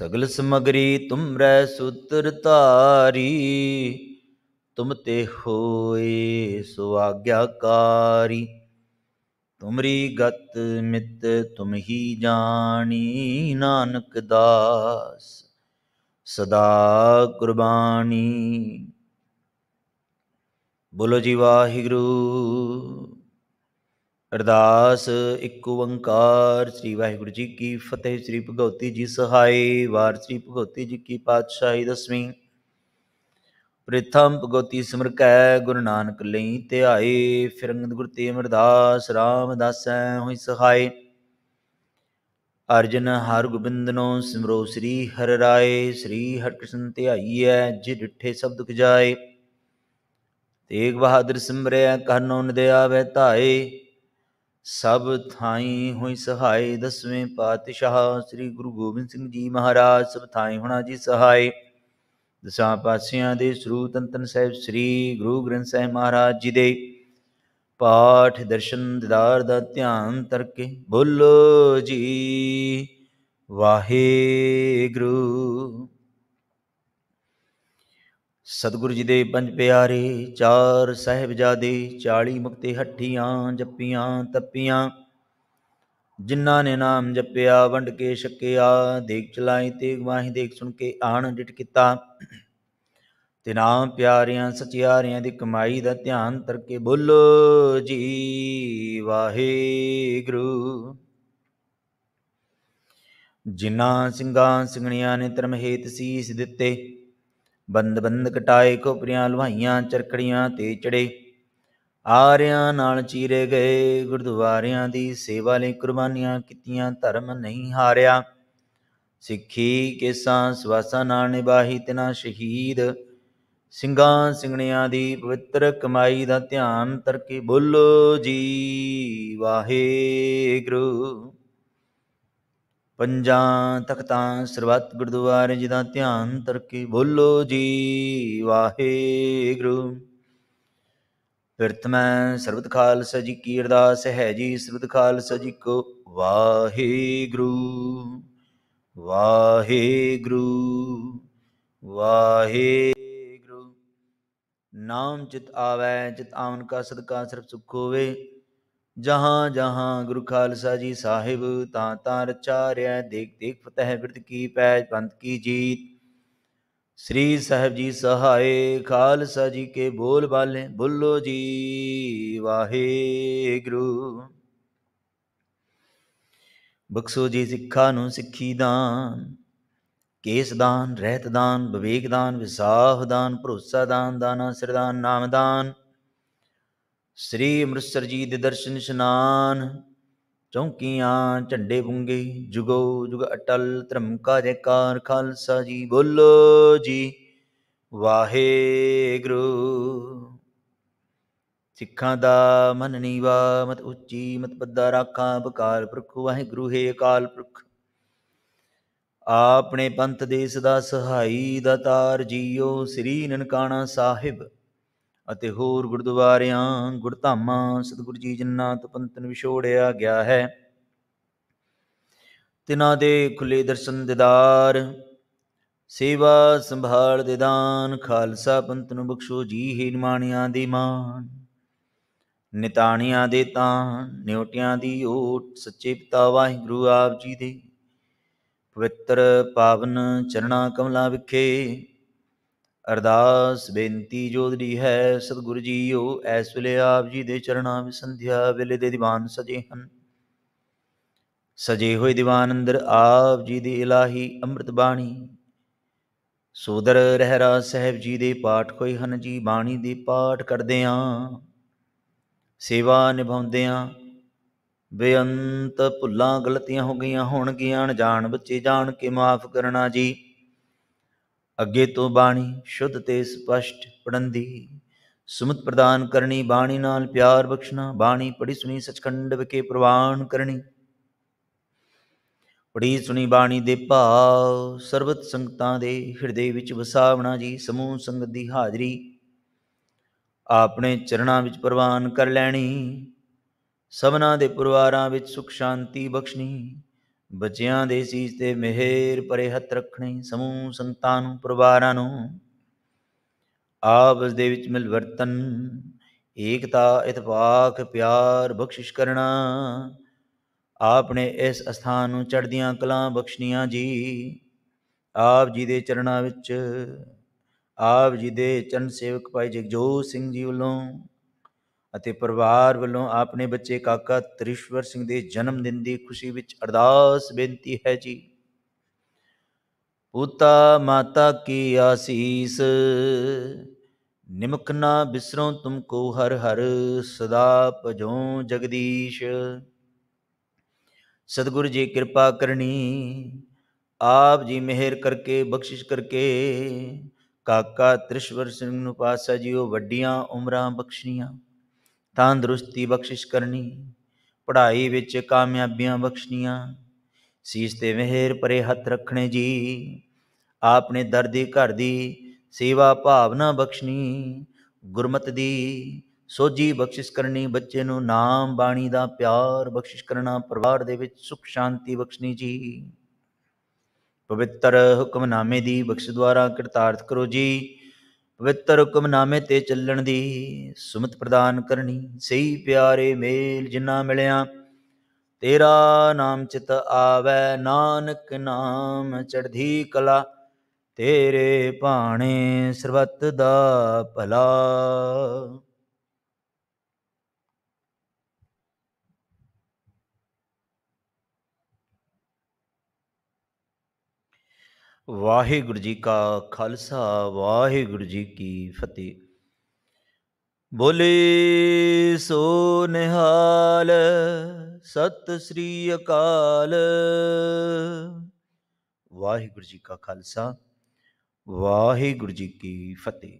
ਸਗਲ ਸਮਗਰੀ ਤੁਮਰੇ ਸੁਤਰ ਧਾਰੀ ਤੁਮ ਤੇ ਹੋਏ ਸੋ ਆਗਿਆਕਾਰੀ ਤੁਮਰੀ ਗਤ ਮਿਤ ਤੁਮ ਹੀ ਜਾਣੀ ਨਾਨਕ ਦਾਸ ਸਦਾ ਕੁਰਬਾਨੀ ਬੋਲੋ ਜੀ ਵਾਹਿਗੁਰੂ ਅਰਦਾਸ ਇੱਕ ਓੰਕਾਰ ਸ੍ਰੀ ਵਾਹਿਗੁਰੂ ਜੀ ਕੀ ਫਤਿਹ ਸ੍ਰੀ ਭਗਉਤੀ ਜੀ ਸਹਾਈ ਵਾਰ ਸ੍ਰੀ ਭਗਉਤੀ ਜੀ ਕੀ ਪਾਤਸ਼ਾਹੀ ਦਸਵੀਂ ਪ੍ਰਥਮ ਭਗਉਤੀ ਸਿਮਰ ਕੈ ਗੁਰੂ ਨਾਨਕ ਲਈ ਧਿਆਏ ਫਿਰੰਗ ਗੁਰ ਤੇ ਅਮਰਦਾਸ ਰਾਮਦਾਸ ਹੋਈ ਸਹਾਈ ਅਰਜਨ ਹਰ ਗੋਬਿੰਦਨੋ ਸਿਮਰੋ ਸ੍ਰੀ ਹਰਿ ਰਾਏ ਸ੍ਰੀ ਕ੍ਰਿਸ਼ਨ ਧਿਆਈਐ ਜਿ ਡਿਠੇ ਸਭ ਦੁਖ ਜਾਏ ਤੇਗ ਬਹਾਦਰ ਸਿਮਰਿਆ ਕਹਨੋਂ ਨਿਦਿਆ ਵੈ ਧਾਏ ਸਭ ਥਾਈ ਹੋਈ ਸਹਾਈ ਦਸਵੇਂ ਪਾਤਸ਼ਾਹ ਸ੍ਰੀ ਗੁਰੂ ਗੋਬਿੰਦ ਸਿੰਘ ਜੀ ਮਹਾਰਾਜ ਸਭ ਥਾਈ ਹੋਣਾ ਜੀ ਸਹਾਈ ਦਸਾਂ ਪਾਸਿਆਂ ਦੇ ਸ੍ਰੂ ਤੰਤਨ ਸਾਹਿਬ ਸ੍ਰੀ ਗੁਰੂ ਗ੍ਰੰਥ ਸਾਹਿਬ ਮਹਾਰਾਜ ਜੀ ਦੇ ਪਾਠ ਦਰਸ਼ਨ ਦਿਦਾਰ ਦਾ ਧਿਆਨ ਤਰਕੇ ਬੋਲੋ ਜੀ ਵਾਹਿਗੁਰੂ ਸਤਿਗੁਰੂ ਜੀ ਦੇ ਪੰਜ ਪਿਆਰੇ ਚਾਰ ਸਹਿਬਜ਼ਾਦੇ 40 ਮੁਕਤੇ ਹੱਠੀਆਂ ਜੱਪੀਆਂ ਤੱਪੀਆਂ ਜਿਨ੍ਹਾਂ ਨੇ ਨਾਮ ਜਪਿਆ ਵੰਡ ਕੇ ਛਕਿਆ ਦੇਖ ਚਲਾਈ ਤੇ ਗਵਾਹੀ ਦੇਖ ਸੁਣ ਕੇ ਆਣ ਡਿਟ ਕੀਤਾ ਤੇ ਨਾਮ ਪਿਆਰਿਆਂ ਸਚਿਆਰਿਆਂ ਦੀ ਕਮਾਈ ਦਾ ਧਿਆਨ ਤਰ ਕੇ ਬੋਲੋ ਜੀ ਵਾਹਿਗੁਰੂ ਜਿਨ੍ਹਾਂ ਸਿੰਘਾਂ ਸਿੰਘਣੀਆਂ ਨੇ ਤਰਮਹੇਤ ਹੇਤ ਸੀਸ ਦਿੱਤੇ ਬੰਦ ਬੰਦ ਕਟਾਏ ਕੋਪਰੀਆਂ ਲਵਾਈਆਂ ਚਰਕੜੀਆਂ ਤੇ ਚੜੇ ਆਰਿਆਂ ਨਾਲ ਚੀਰੇ ਗਏ ਗੁਰਦੁਆਰਿਆਂ ਦੀ ਸੇਵਾ ਲਈ ਕੁਰਬਾਨੀਆਂ ਕੀਤੀਆਂ ਧਰਮ ਨਹੀਂ ਹਾਰਿਆ ਸਿੱਖੀ ਕਿਸਾਂ ਸਵਾਸਾਂ ਨਾਲ ਨਿਭਾਹੀ ਤਿਨਾ ਸ਼ਹੀਦ ਸਿੰਘਾਂ ਸਿੰਘਣਿਆਂ ਦੀ ਪਵਿੱਤਰ ਕਮਾਈ ਦਾ ਧਿਆਨ ਤਰਕੇ ਬੁੱਲ ਜੀ ਵਾਹਿਗੁਰੂ ਪੰਜਾਂ ਤਖਤਾਂ ਸਰਬੱਤ ਗੁਰਦੁਆਰੇ ਜਿਦਾ ਧਿਆਨ ਤਰਕੇ ਬੋਲੋ ਜੀ ਵਾਹਿਗੁਰੂ ਫਿਰਤ ਮੈਂ ਸਰਬਤ ਖਾਲਸਾ ਜੀ ਕੀ ਅਰਦਾਸ ਹੈ ਜੀ ਸਰਬਤ ਖਾਲਸਾ ਜੀ ਕੋ ਵਾਹਿਗੁਰੂ ਵਾਹਿਗੁਰੂ ਵਾਹਿਗੁਰੂ ਨਾਮ ਚਿਤ ਆਵੇ ਚਿਤ ਆਵਨ ਕਾ ਸਦਕਾ ਸਰਬ ਸੁਖ ਹੋਵੇ ਜਹਾਂ ਜਹਾਂ ਗੁਰੂ ਖਾਲਸਾ ਜੀ ਸਾਹਿਬ ਤਾਂ ਤਾਂ ਰਚਾ ਰਿਆ ਦੇਖ ਦੇਖ ਫਤਿਹ ਬਿਰਤ ਕੀ ਪੈ ਪੰਥ ਕੀ ਜੀਤ ਸ੍ਰੀ ਸਾਹਿਬ ਜੀ ਸਹਾਏ ਖਾਲਸਾ ਜੀ ਕੇ ਬੋਲ ਬਾਲੇ ਬੁੱਲੋ ਜੀ ਵਾਹਿਗੁਰੂ ਬਖਸ਼ੋ ਜੀ ਸਿੱਖਾਂ ਨੂੰ ਸਿੱਖੀ ਦਾਨ ਕੇਸ ਦਾਨ ਰਹਿਤ ਦਾਨ ਵਿਵੇਕ ਦਾਨ ਵਿਸਾਹ ਦਾਨ ਭਰੋਸਾ ਦਾਨ ਦਾਨਾ ਸਿਰਦਾਨ ਨਾਮ ਦਾਨ ਸ੍ਰੀ ਅੰਮ੍ਰਿਤਸਰ ਜੀ ਦੇ ਦਰਸ਼ਨ ਇਸ਼ਨਾਨ ਚੌਂਕੀਆਂ ਝੰਡੇ ਪੁੰਗੇ ਜੁਗੋ ਜੁਗ ਅਟਲ ਧਰਮ ਕਾ ਜੈਕਾਰ ਖਾਲਸਾ ਜੀ ਬੋਲੋ ਜੀ ਵਾਹਿਗੁਰੂ ਸਿੱਖਾਂ ਦਾ ਮਨ ਨੀਵਾ ਮਤ ਉੱਚੀ ਮਤ ਬੱਦਾ ਰੱਖਾਂ ਬਕਾਰ ਪ੍ਰਖ ਵਾਹਿਗੁਰੂ ਹੈ ਅਕਾਲ ਪ੍ਰਖ ਆਪਣੇ ਪੰਥ ਦੇ ਸਦਾ ਸਹਾਈ ਦਾਤਾਰ ਜੀਓ ਸ੍ਰੀ ਨਨਕਾਣਾ ਸਾਹਿਬ ਅਤੇ ਹੋਰ ਗੁਰਦੁਆਰਿਆਂ ਗੁਰਧਾਮਾਂ ਸਤਿਗੁਰ ਜੀ ਜਿਨ੍ਹਾਂ ਤਪੰਤਨ ਵਿਛੋੜਿਆ ਗਿਆ ਹੈ ਤਿਨਾਂ ਦੇ ਖੁੱਲੇ ਦਰਸ਼ਨ ਦਿਦਾਰ ਸੇਵਾ ਸੰਭਾਲ ਦੇ ਦਾਨ ਖਾਲਸਾ ਪੰਥ ਨੂੰ ਬਖਸ਼ੋ ਜੀ ਹੀ ਨਿਮਾਣਿਆਂ ਦੀ ਮਾਨ ਨਿਤਾਣਿਆਂ ਦੇ ਤਾਂ ਨਿਉਟਿਆਂ ਦੀ ਓਟ ਸੱਚੇ ਪਿਤਾ ਵਾਹਿਗੁਰੂ ਆਪ ਜੀ ਦੇ ਪਵਿੱਤਰ ਪਾਵਨ ਚਰਣਾ ਕਮਲਾ ਵਿਖੇ ਅਰਦਾਸ ਬੇਨਤੀ ਜੋਦੜੀ ਹੈ ਸਤਿਗੁਰ ਜੀਓ ਐਸ ਵੇਲੇ ਆਪ ਜੀ ਦੇ ਚਰਨਾਂ ਵਿੱਚ ਸੰਧਿਆ ਵੇਲੇ ਦੇ ਦੀਵਾਨ ਸਜੇ ਹਨ ਸਜੇ ਹੋਏ ਦੀਵਾਨ ਅੰਦਰ ਆਪ ਜੀ ਦੀ ਇਲਾਹੀ ਅੰਮ੍ਰਿਤ ਬਾਣੀ ਸੋਦਰ ਰਹਿਰਾ ਸਾਹਿਬ ਜੀ ਦੇ ਪਾਠ ਕੋਈ ਹਨ ਜੀ ਬਾਣੀ ਦੇ ਪਾਠ ਕਰਦੇ ਆਂ ਸੇਵਾ ਨਿਭਾਉਂਦੇ ਆਂ ਬੇਅੰਤ ਭੁੱਲਾਂ ਗਲਤੀਆਂ ਹੋ ਗਈਆਂ ਹੋਣਗੀਆਂ ਜਾਣ ਬੱਚੇ ਜਾਣ ਕੇ ਮਾਫ ਕਰਨਾ ਜੀ ਅੱਗੇ ਤੋਂ ਬਾਣੀ ਸ਼ੁੱਧ ਤੇ ਸਪਸ਼ਟ ਪੜੰਦੀ ਸੁਮਤ ਪ੍ਰਦਾਨ ਕਰਨੀ ਬਾਣੀ ਨਾਲ ਪਿਆਰ ਬਖਸ਼ਣਾ ਬਾਣੀ ਪੜੀ ਸੁਣੀ ਸਚਖੰਡ ਵਿਕੇ ਪ੍ਰਵਾਨ ਕਰਨੀ ਪੜੀ ਸੁਣੀ ਬਾਣੀ ਦੇ ਭਾਵ ਸਰਬਤ ਸੰਗਤਾਂ ਦੇ ਹਿਰਦੇ ਵਿੱਚ ਵਸਾਵਣਾ ਜੀ ਸਮੂਹ ਸੰਗਤ ਦੀ ਹਾਜ਼ਰੀ ਆਪਣੇ ਚਰਣਾ ਵਿੱਚ ਪ੍ਰਵਾਨ ਕਰ ਲੈਣੀ ਸਭਨਾ ਦੇ ਪਰਿਵਾਰਾਂ ਵਿੱਚ ਸੁਖ ਸ਼ਾਂਤੀ ਬਖਸ਼ਣੀ ਬੱਚਿਆਂ ਦੇ ਸੀਸ ਤੇ ਮਿਹਰ ਪਰੇ ਹੱਥ ਰੱਖਣੇ ਸਮੂਹ ਸੰਤਾਨ ਨੂੰ ਪਰਿਵਾਰਾਂ ਨੂੰ ਆਪਸ ਦੇ ਵਿੱਚ ਮਿਲ ਵਰਤਨ ਏਕਤਾ ਇਤਫਾਕ ਪਿਆਰ ਬਖਸ਼ਿਸ਼ ਕਰਨਾ ਆਪਨੇ ਇਸ ਅਸਥਾਨ ਨੂੰ ਚੜ੍ਹਦੀਆਂ ਕਲਾਂ ਬਖਸ਼ਨੀਆਂ ਜੀ ਆਪ ਜੀ ਦੇ ਚਰਨਾਂ ਵਿੱਚ ਆਪ ਜੀ ਦੇ ਚੰਨ ਸੇਵਕ ਭਾਈ ਜਗਜੋਤ ਸਿੰਘ ਜੀ ਵੱਲੋਂ ਅਤੇ ਪਰਿਵਾਰ ਵੱਲੋਂ ਆਪਣੇ ਬੱਚੇ ਕਾਕਾ ਤ੍ਰਿਸ਼ਵਰ ਸਿੰਘ ਦੇ ਜਨਮ ਦਿਨ ਦੀ ਖੁਸ਼ੀ ਵਿੱਚ ਅਰਦਾਸ ਬੇਨਤੀ ਹੈ ਜੀ ਪੁੱਤਾ ਮਾਤਾ ਕੀ ਆਸੀਸ ਨਿਮਕ ਨਾ ਬਿਸਰੋਂ ਕੋ ਹਰ ਹਰ ਸਦਾ ਭਜੋਂ ਜਗਦੀਸ਼ ਸਤਿਗੁਰੂ ਜੀ ਕਿਰਪਾ ਕਰਨੀ ਆਪ ਜੀ ਮਿਹਰ ਕਰਕੇ ਬਖਸ਼ਿਸ਼ ਕਰਕੇ ਕਾਕਾ ਤ੍ਰਿਸ਼ਵਰ ਸਿੰਘ ਨੂੰ ਪਾਸਾ ਜੀਓ ਵੱਡੀਆਂ ਉਮਰਾਂ ਬਖਸ਼ਣੀਆਂ ਤੰਦਰੁਸਤੀ ਬਖਸ਼ਿਸ਼ ਕਰਨੀ ਪੜ੍ਹਾਈ ਵਿੱਚ ਕਾਮਯਾਬੀਆਂ ਬਖਸ਼ਣੀਆਂ ਸੀਸ ਤੇ ਮਿਹਰ ਪਰੇ ਹੱਥ ਰੱਖਣੇ ਜੀ ਆਪਨੇ ਦਰ ਦੀ ਘਰ ਦੀ ਸੇਵਾ ਭਾਵਨਾ ਬਖਸ਼ਣੀ ਗੁਰਮਤ ਦੀ ਸੋਜੀ ਬਖਸ਼ਿਸ਼ ਕਰਨੀ ਬੱਚੇ ਨੂੰ ਨਾਮ ਬਾਣੀ ਦਾ ਪਿਆਰ ਬਖਸ਼ਿਸ਼ ਕਰਨਾ ਪਰਿਵਾਰ ਦੇ ਵਿੱਚ ਸੁਖ ਸ਼ਾਂਤੀ ਬਖਸ਼ਣੀ ਜੀ ਪਵਿੱਤਰ ਹੁਕਮਨਾਮੇ ਦੀ ਬਖਸ਼ ਦੁਆਰਾ ਕਰਤਾਰਤ ਕਰੋ ਜੀ ਪਵਿੱਤਰ ਹੁਕਮਨਾਮੇ ਤੇ ਚੱਲਣ ਦੀ ਸੁਮਤ ਪ੍ਰਦਾਨ ਕਰਨੀ ਸਹੀ ਪਿਆਰੇ ਮੇਲ ਜਿਨ੍ਹਾਂ ਮਿਲਿਆ ਤੇਰਾ ਨਾਮ ਚਿਤ ਆਵੈ ਨਾਨਕ ਨਾਮ ਚੜ੍ਹਦੀ ਕਲਾ ਤੇਰੇ ਭਾਣੇ ਸਰਬਤ ਦਾ ਭਲਾ ਵਾਹਿਗੁਰੂ ਜੀ ਕਾ ਖਾਲਸਾ ਵਾਹਿਗੁਰੂ ਜੀ ਕੀ ਫਤਿਹ ਬੋਲੇ ਸੋ ਨਿਹਾਲ ਸਤ ਸ੍ਰੀ ਅਕਾਲ ਵਾਹਿਗੁਰੂ ਜੀ ਕਾ ਖਾਲਸਾ ਵਾਹਿਗੁਰੂ ਜੀ ਕੀ ਫਤਿਹ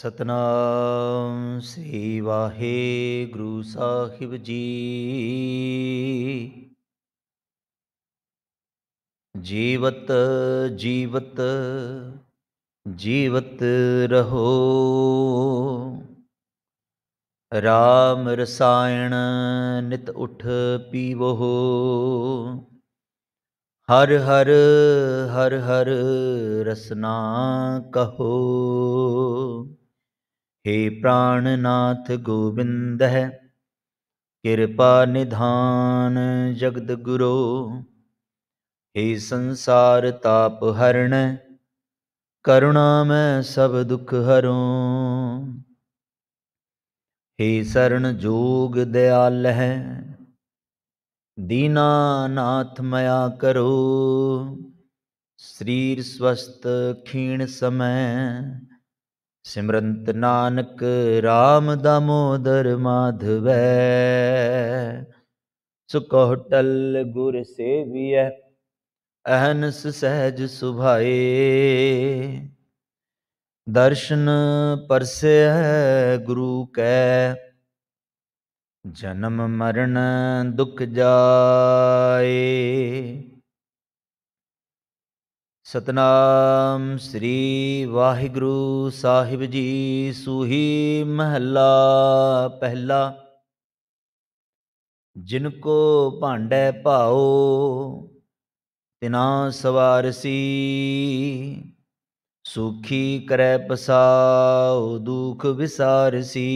ਸਤਨਾਮ ਸ੍ਰੀ ਵਾਹਿਗੁਰੂ ਸਾਹਿਬ ਜੀ ਜੀਵਤ ਜੀਵਤ ਜੀਵਤ ਰਹੋ ਰਾਮ ਰਸਾਇਣ ਨਿਤ ਉਠ ਪੀਵੋ ਹਰ ਹਰ ਹਰ ਹਰ ਰਸਨਾ ਕਹੋ हे प्राणनाथ कृपा निधान जगद गुरु हे संसार ताप हरण करुणा में सब दुख हरो हे शरण जोग दयाल है दीना नाथ मया करो शरीर स्वस्थ क्षीण समय ਸਿਮਰੰਤ ਨਾਨਕ RAM ਦਮੋਦਰ ਮਾਧਵੈ ਸੁਖੋ ਟਲ ਗੁਰ ਸੇਵੀਐ ਅਹਨਸ ਸਹਿਜ ਸੁਭਾਏ ਦਰਸ਼ਨ ਪਰਸੈ ਗੁਰੂ ਕੈ ਜਨਮ ਮਰਨ ਦੁਖ ਜਾਏ ਸਤਨਾਮ ਸ੍ਰੀ ਵਾਹਿਗੁਰੂ ਸਾਹਿਬ ਜੀ ਸੁਹੀ ਮਹਲਾ ਪਹਿਲਾ ਜਿਨ ਕੋ ਭਾਂਡੈ ਭਾਉ ਤਿਨਾ ਸਵਾਰਸੀ ਸੁਖੀ ਕਰੈ ਪਸਾਉ ਦੁਖ ਵਿਸਾਰਸੀ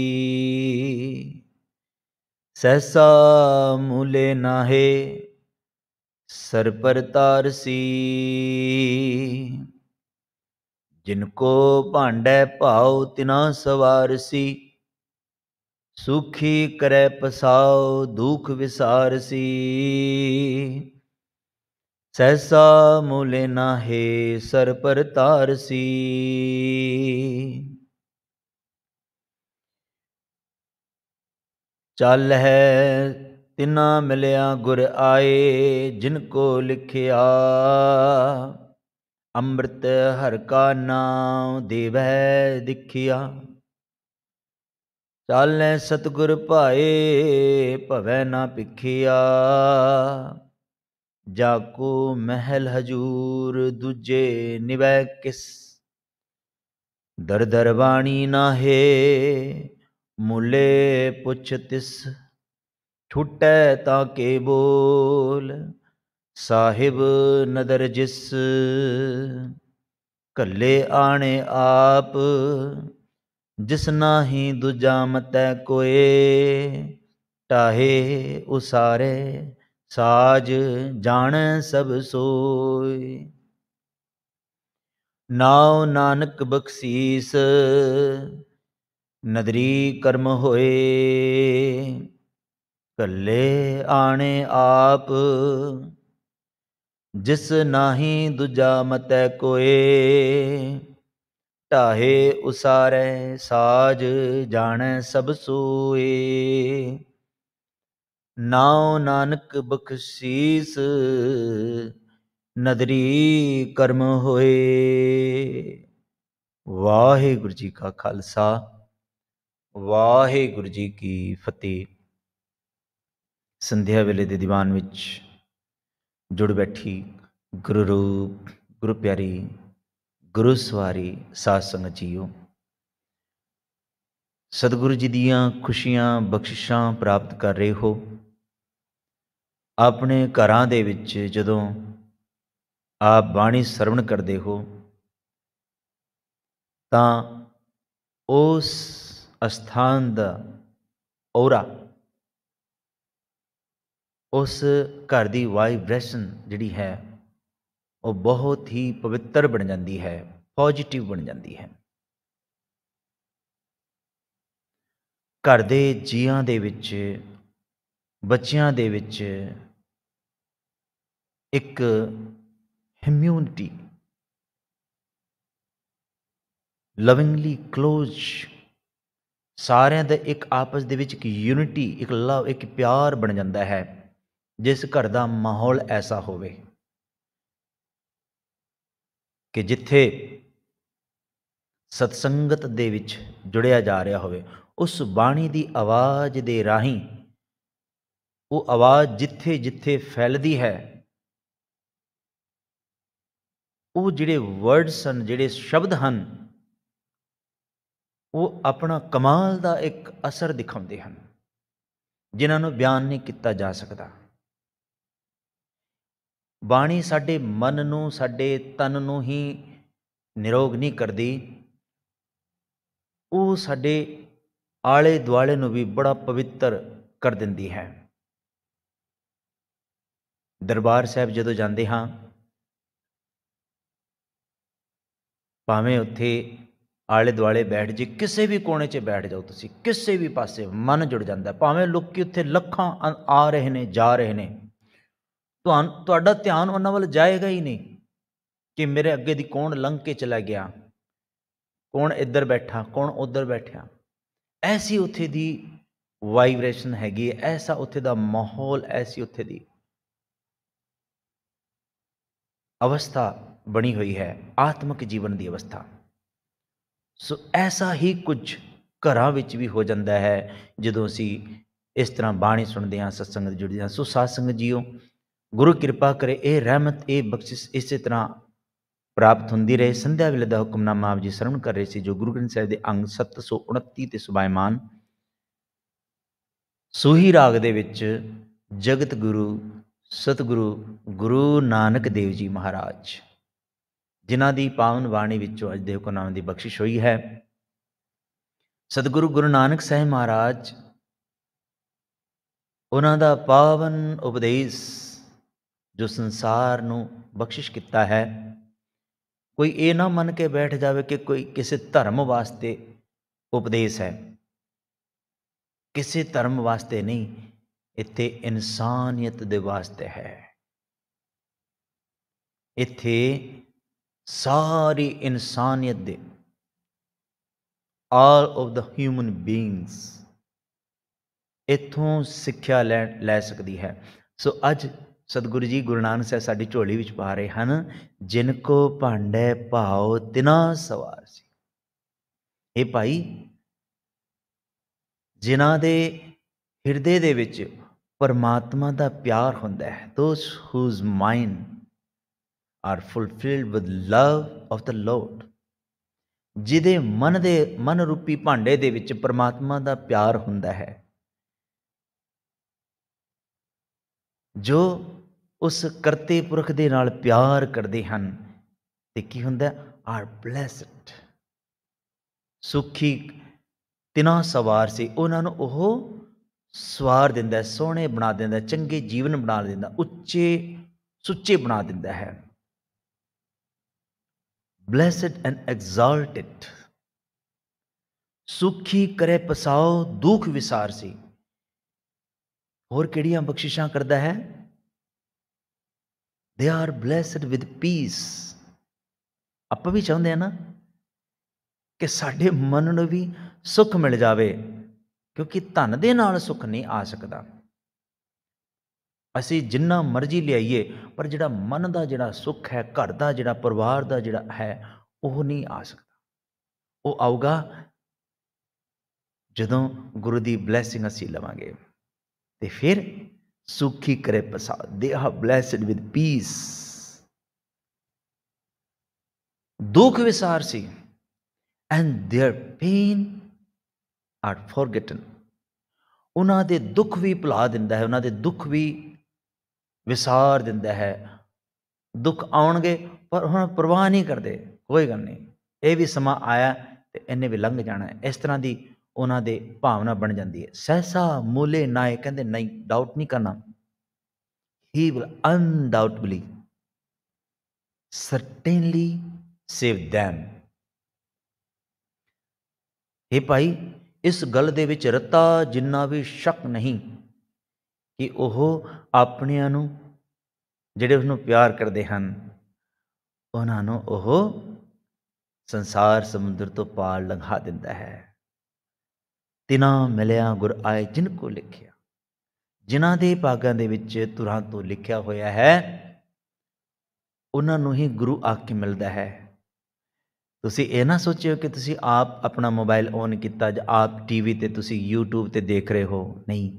ਸਹਸਾ ਮੂਲੇ ਨਾਹੇ ਸਰਪਰਤਾਰ ਸੀ ਜਿਨ ਕੋ ਭਾਂਡੈ ਭਾਉ ਤਿਨਾ ਸਵਾਰ ਸੀ ਸੁਖੀ ਕਰੈ ਪਸਾਉ ਦੁਖ ਵਿਸਾਰ ਸੀ ਸਹਸਾ ਮੂਲੇ ਨਾ ਹੈ ਸਰ ਸੀ ਚੱਲ ਹੈ ਤਿਨਾ ਮਿਲਿਆ ਗੁਰ ਆਏ ਜਿਨ ਕੋ ਲਿਖਿਆ ਅੰਮ੍ਰਿਤ ਹਰ ਕਾ ਨਾਮ ਦੇਵੈ ਦਿਖਿਆ ਚਾਲੈ ਸਤਗੁਰ ਭਾਏ ਭਵੈ ਨਾ ਪਿਖਿਆ ਜਾ ਕੋ ਮਹਿਲ ਹਜੂਰ ਦੂਜੇ ਨਿਵੈ ਕਿਸ ਦਰਦਰ ਬਾਣੀ ਬਾਣੀ ਹੈ ਮੁਲੇ ਪੁੱਛ ਤਿਸ ਛੁਟੈ ਤਾਂ ਕੇ ਬੋਲ ਸਾਹਿਬ ਨਦਰ ਜਿਸ ਕੱਲੇ ਆਣੇ ਆਪ ਜਿਸ ਨਾਹੀ ਦੁਜਾ ਮਤੈ ਕੋਏ ਟਾਹੇ ਉਸਾਰੇ ਸਾਜ ਜਾਣ ਸਭ ਸੋਈ ਨਾਉ ਨਾਨਕ ਬਖਸੀਸ ਨਦਰੀ ਕਰਮ ਹੋਏ ਕੱਲੇ ਆਣੇ ਆਪ ਜਿਸ ਨਾਹੀ ਦੁਜਾ ਮਤੈ ਕੋਏ ਢਾਹੇ ਉਸਾਰੇ ਸਾਜ ਜਾਣੈ ਸਭ ਸੋਏ ਨਾਉ ਨਾਨਕ ਬਖਸ਼ੀਸ ਨਦਰੀ ਕਰਮ ਹੋਏ ਵਾਹਿਗੁਰੂ ਜੀ ਕਾ ਖਾਲਸਾ ਵਾਹਿਗੁਰੂ ਜੀ ਕੀ ਫਤਿਹ ਸੰਧਿਆ ਵੇਲੇ ਦੇ ਦੀਵਾਨ ਵਿੱਚ ਜੁੜ ਬੈਠੀ ਗੁਰੂ ਰੂਪ ਗੁਰੂ ਪਿਆਰੀ ਗੁਰੂ ਸਵਾਰੀ ਸਾਧ ਸੰਗਤ ਜੀਓ ਸਤਿਗੁਰੂ ਜੀ ਦੀਆਂ ਖੁਸ਼ੀਆਂ ਬਖਸ਼ਿਸ਼ਾਂ ਪ੍ਰਾਪਤ ਕਰ ਰਹੇ ਹੋ ਆਪਣੇ ਘਰਾਂ ਦੇ ਵਿੱਚ ਜਦੋਂ ਆਪ ਬਾਣੀ ਸਰਵਣ ਕਰਦੇ ਹੋ ਤਾਂ ਉਸ ਅਸਥਾਨ ਦਾ ਔਰਾ ਉਸ ਘਰ ਦੀ ਵਾਈਬ੍ਰੇਸ਼ਨ ਜਿਹੜੀ ਹੈ ਉਹ ਬਹੁਤ ਹੀ ਪਵਿੱਤਰ ਬਣ ਜਾਂਦੀ ਹੈ ਪੋਜ਼ਿਟਿਵ ਬਣ ਜਾਂਦੀ ਹੈ ਘਰ ਦੇ ਜੀਆਂ ਦੇ ਵਿੱਚ ਬੱਚਿਆਂ ਦੇ ਵਿੱਚ ਇੱਕ ਇਮਿਊਨਿਟੀ ਲਵਿੰਗਲੀ ক্লোਜ਼ ਸਾਰਿਆਂ ਦਾ ਇੱਕ ਆਪਸ ਦੇ ਵਿੱਚ ਇੱਕ ਯੂਨਿਟੀ ਇੱਕ ਲਵ ਇੱਕ ਪਿਆਰ ਬਣ ਜਾਂਦਾ ਹੈ ਜਿਸ ਘਰ ਦਾ ਮਾਹੌਲ ਐਸਾ ਹੋਵੇ ਕਿ ਜਿੱਥੇ ਸਤਸੰਗਤ ਦੇ ਵਿੱਚ ਜੁੜਿਆ ਜਾ ਰਿਹਾ ਹੋਵੇ ਉਸ ਬਾਣੀ ਦੀ ਆਵਾਜ਼ ਦੇ ਰਾਹੀਂ ਉਹ ਆਵਾਜ਼ ਜਿੱਥੇ-ਜਿੱਥੇ ਫੈਲਦੀ ਹੈ ਉਹ ਜਿਹੜੇ ਵਰਡਸ ਹਨ ਜਿਹੜੇ ਸ਼ਬਦ ਹਨ ਉਹ ਆਪਣਾ ਕਮਾਲ ਦਾ ਇੱਕ ਅਸਰ ਦਿਖਾਉਂਦੇ ਹਨ ਜਿਨ੍ਹਾਂ ਨੂੰ ਬਿਆਨ ਨਹੀਂ ਕੀਤਾ ਜਾ ਸਕਦਾ ਬਾਣੀ ਸਾਡੇ ਮਨ ਨੂੰ ਸਾਡੇ ਤਨ ਨੂੰ ਹੀ ਨਿਰੋਗ ਨਹੀਂ ਕਰਦੀ ਉਹ ਸਾਡੇ ਆਲੇ ਦੁਆਲੇ ਨੂੰ ਵੀ ਬੜਾ ਪਵਿੱਤਰ ਕਰ ਦਿੰਦੀ ਹੈ ਦਰਬਾਰ ਸਾਹਿਬ ਜਦੋਂ ਜਾਂਦੇ ਹਾਂ ਭਾਵੇਂ ਉੱਥੇ ਆਲੇ ਦੁਆਲੇ ਬੈਠ ਜੇ ਕਿਸੇ ਵੀ ਕੋਨੇ 'ਚ ਬੈਠ ਜਾਓ ਤੁਸੀਂ ਕਿਸੇ ਵੀ ਪਾਸੇ ਮਨ ਜੁੜ ਜਾਂਦਾ ਭਾਵੇਂ ਲੋਕੀ ਉੱਥੇ ਲੱਖਾਂ ਆ ਰਹੇ ਨੇ ਜਾ ਰਹੇ ਨੇ ਤੁਹਾਨੂੰ ਤੁਹਾਡਾ ਧਿਆਨ ਉਹਨਾਂ ਵੱਲ ਜਾਏਗਾ ਹੀ ਨਹੀਂ ਕਿ ਮੇਰੇ ਅੱਗੇ ਦੀ ਕੌਣ ਲੰਘ ਕੇ ਚਲਾ ਗਿਆ ਕੌਣ ਇੱਧਰ ਬੈਠਾ ਕੌਣ ਉੱਧਰ ਬੈਠਿਆ ਐਸੀ ਉੱਥੇ ਦੀ ਵਾਈਬ੍ਰੇਸ਼ਨ ਹੈਗੀ ਐਸਾ ਉੱਥੇ ਦਾ ਮਾਹੌਲ ਐਸੀ ਉੱਥੇ ਦੀ ਅਵਸਥਾ ਬਣੀ ਹੋਈ ਹੈ ਆਤਮਿਕ ਜੀਵਨ ਦੀ ਅਵਸਥਾ ਸੋ ਐਸਾ ਹੀ ਕੁਝ ਘਰਾਂ ਵਿੱਚ ਵੀ ਹੋ ਜਾਂਦਾ ਹੈ ਜਦੋਂ ਅਸੀਂ ਇਸ ਤਰ੍ਹਾਂ ਬਾਣੀ ਸੁਣਦੇ ਹਾਂ ਸਤਸੰਗ ਜੁੜਦੇ ਹਾਂ ਸੋ ਸਾਧ ਸੰਗਤ ਜੀਓ ਗੁਰੂ ਕਿਰਪਾ ਕਰੇ ਇਹ ਰਹਿਮਤ ਇਹ ਬਖਸ਼ਿਸ਼ ਇਸੇ ਤਰ੍ਹਾਂ ਪ੍ਰਾਪਤ ਹੁੰਦੀ ਰਹੇ ਸੰਧਿਆ ਵੇਲੇ ਦਾ ਹੁਕਮਨਾਮਾ ਆਪ ਜੀ ਸਰਵਣ ਕਰ ਰਹੇ ਸੀ ਜੋ ਗੁਰੂ ਗ੍ਰੰਥ ਸਾਹਿਬ ਦੇ ਅੰਗ 729 ਤੇ ਸੁਬਾਇਮਾਨ ਸੂਹੀ ਰਾਗ ਦੇ ਵਿੱਚ ਜਗਤ ਗੁਰੂ ਸਤਿਗੁਰੂ ਗੁਰੂ ਨਾਨਕ ਦੇਵ ਜੀ ਮਹਾਰਾਜ ਜਿਨ੍ਹਾਂ ਦੀ ਪਾਵਨ ਬਾਣੀ ਵਿੱਚੋਂ ਅੱਜ ਦੇ ਹੁਕਮਨਾਮ ਦੀ ਬਖਸ਼ਿਸ਼ ਹੋਈ ਹੈ ਸਤਿਗੁਰੂ ਗੁਰੂ ਨਾਨਕ ਸਾਹਿਬ ਮਹਾਰਾਜ ਉਹਨਾਂ ਦਾ ਪਾਵਨ ਉਪਦੇਸ਼ ਜੋ ਸੰਸਾਰ ਨੂੰ ਬਖਸ਼ਿਸ਼ ਕੀਤਾ ਹੈ ਕੋਈ ਇਹ ਨਾ ਮੰਨ ਕੇ ਬੈਠ ਜਾਵੇ ਕਿ ਕੋਈ ਕਿਸੇ ਧਰਮ ਵਾਸਤੇ ਉਪਦੇਸ਼ ਹੈ ਕਿਸੇ ਧਰਮ ਵਾਸਤੇ ਨਹੀਂ ਇੱਥੇ ਇਨਸਾਨੀਅਤ ਦੇ ਵਾਸਤੇ ਹੈ ਇੱਥੇ ਸਾਰੀ ਇਨਸਾਨੀਅਤ ਦੇ all of the human beings ਇਥੋਂ ਸਿੱਖਿਆ ਲੈ ਸਕਦੀ ਹੈ ਸੋ ਅੱਜ ਸਤਿਗੁਰੂ ਜੀ ਗੁਰੂ ਨਾਨਕ ਸਾਹਿਬ ਸਾਡੀ ਝੋਲੀ ਵਿੱਚ ਪਾ ਰਹੇ ਹਨ ਜਿਨ ਕੋ ਭਾਂਡੇ ਭਾਉ ਤਿਨਾ ਸਵਾਰ ਸੀ ਇਹ ਭਾਈ ਜਿਨ੍ਹਾਂ ਦੇ ਹਿਰਦੇ ਦੇ ਵਿੱਚ ਪਰਮਾਤਮਾ ਦਾ ਪਿਆਰ ਹੁੰਦਾ ਹੈ those whose mind are fulfilled with love of the lord ਜਿਹਦੇ ਮਨ ਦੇ ਮਨ ਰੂਪੀ ਭਾਂਡੇ ਦੇ ਵਿੱਚ ਪਰਮਾਤਮਾ ਦਾ ਪਿਆਰ ਹੁੰਦਾ ਹੈ ਜੋ ਉਸ ਕਰਤੇ ਪੁਰਖ ਦੇ ਨਾਲ ਪਿਆਰ ਕਰਦੇ ਹਨ ਤੇ ਕੀ ਹੁੰਦਾ ਆਰ ਬlesed ਸੁਖੀ ਤਿਨਾ ਸਵਾਰ ਸੀ ਉਹਨਾਂ ਨੂੰ ਉਹ ਸਵਾਰ ਦਿੰਦਾ ਸੋਹਣੇ ਬਣਾ ਦਿੰਦਾ ਚੰਗੇ ਜੀਵਨ ਬਣਾ ਦਿੰਦਾ ਉੱਚੇ ਸੁੱਚੇ ਬਣਾ ਦਿੰਦਾ ਹੈ ਬlesed ਐਂਡ ਐਗਜ਼ਾਲਟਡ ਸੁਖੀ ਕਰੇ ਪਸਾਓ ਦੁੱਖ ਵਿਸਾਰ ਸੀ ਹੋਰ ਕਿਹੜੀਆਂ ਬਖਸ਼ਿਸ਼ਾਂ ਕਰਦਾ ਹੈ they are blessed with piece ਆਪਾਂ ਵੀ ਚਾਹੁੰਦੇ ਆ ਨਾ ਕਿ ਸਾਡੇ ਮਨ ਨੂੰ ਵੀ ਸੁੱਖ ਮਿਲ ਜਾਵੇ ਕਿਉਂਕਿ ਧਨ ਦੇ ਨਾਲ ਸੁੱਖ ਨਹੀਂ ਆ ਸਕਦਾ ਅਸੀਂ ਜਿੰਨਾ ਮਰਜ਼ੀ ਲਿਆਈਏ ਪਰ ਜਿਹੜਾ ਮਨ ਦਾ ਜਿਹੜਾ ਸੁੱਖ ਹੈ ਘਰ ਦਾ ਜਿਹੜਾ ਪਰਿਵਾਰ ਦਾ ਜਿਹੜਾ ਹੈ ਉਹ ਨਹੀਂ ਆ ਸਕਦਾ ਉਹ ਆਊਗਾ ਜਦੋਂ ਗੁਰੂ ਦੀ ਬਲੇਸਿੰਗ ਅਸੀਂ ਲਵਾਂਗੇ ਤੇ ਫਿਰ ਸੁਖੀ ਕਰੇ Sukhi ਦੇ They are with peace peace. ਵਿਸਾਰ ਸੀ and their pain are forgotten. ਉਹਨਾਂ ਦੇ ਦੁੱਖ ਵੀ ਭੁਲਾ ਦਿੰਦਾ ਹੈ ਉਹਨਾਂ ਦੇ ਦੁੱਖ ਵੀ ਵਿਸਾਰ ਦਿੰਦਾ ਹੈ ਦੁੱਖ ਆਉਣਗੇ ਪਰ ਹੁਣ ਪਰਵਾਹ ਨਹੀਂ ਕਰਦੇ ਕੋਈ ਗੱਲ ਨਹੀਂ ਇਹ ਵੀ ਸਮਾਂ ਆਇਆ ਤੇ ਇਹਨੇ ਵੀ ਲੰਘ ਜਾਣਾ ਹੈ ਇਸ ਤਰ੍ਹਾਂ ਦੀ ਉਹਨਾਂ ਦੇ ਭਾਵਨਾ ਬਣ ਜਾਂਦੀ ਹੈ ਸਹਸਾ ਮੂਲੇ ਨਾਏ ਕਹਿੰਦੇ ਨਹੀਂ ਡਾਊਟ ਨਹੀਂ ਕਰਨਾ he will undoubtedly certainly save them ਇਹ ਭਾਈ ਇਸ ਗੱਲ ਦੇ ਵਿੱਚ ਰਤਾ ਜਿੰਨਾ ਵੀ ਸ਼ੱਕ ਨਹੀਂ ਕਿ ਉਹ ਆਪਣਿਆਂ ਨੂੰ ਜਿਹੜੇ ਉਸ ਨੂੰ ਪਿਆਰ ਕਰਦੇ ਹਨ ਉਹਨਾਂ ਨੂੰ ਉਹ ਸੰਸਾਰ ਸਮੁੰਦਰ ਤੋਂ ਪਾਰ ਲੰਘਾ ਦਿੰਦਾ ਹੈ ਤਿਨਾ ਮਿਲਿਆ ਗੁਰ ਆਏ ਜਿਨ ਕੋ ਲਿਖਿਆ ਜਿਨ੍ਹਾਂ ਦੇ ਪਾਗਾਂ ਦੇ ਵਿੱਚ ਤੁਰਾਂ ਤੋਂ ਲਿਖਿਆ ਹੋਇਆ ਹੈ ਉਹਨਾਂ ਨੂੰ ਹੀ ਗੁਰੂ ਆ ਕੇ ਮਿਲਦਾ ਹੈ ਤੁਸੀਂ ਇਹ ਨਾ ਸੋਚਿਓ ਕਿ ਤੁਸੀਂ ਆਪ ਆਪਣਾ ਮੋਬਾਈਲ ਔਨ ਕੀਤਾ ਜਾਂ ਆਪ ਟੀਵੀ ਤੇ ਤੁਸੀਂ YouTube ਤੇ ਦੇਖ ਰਹੇ ਹੋ ਨਹੀਂ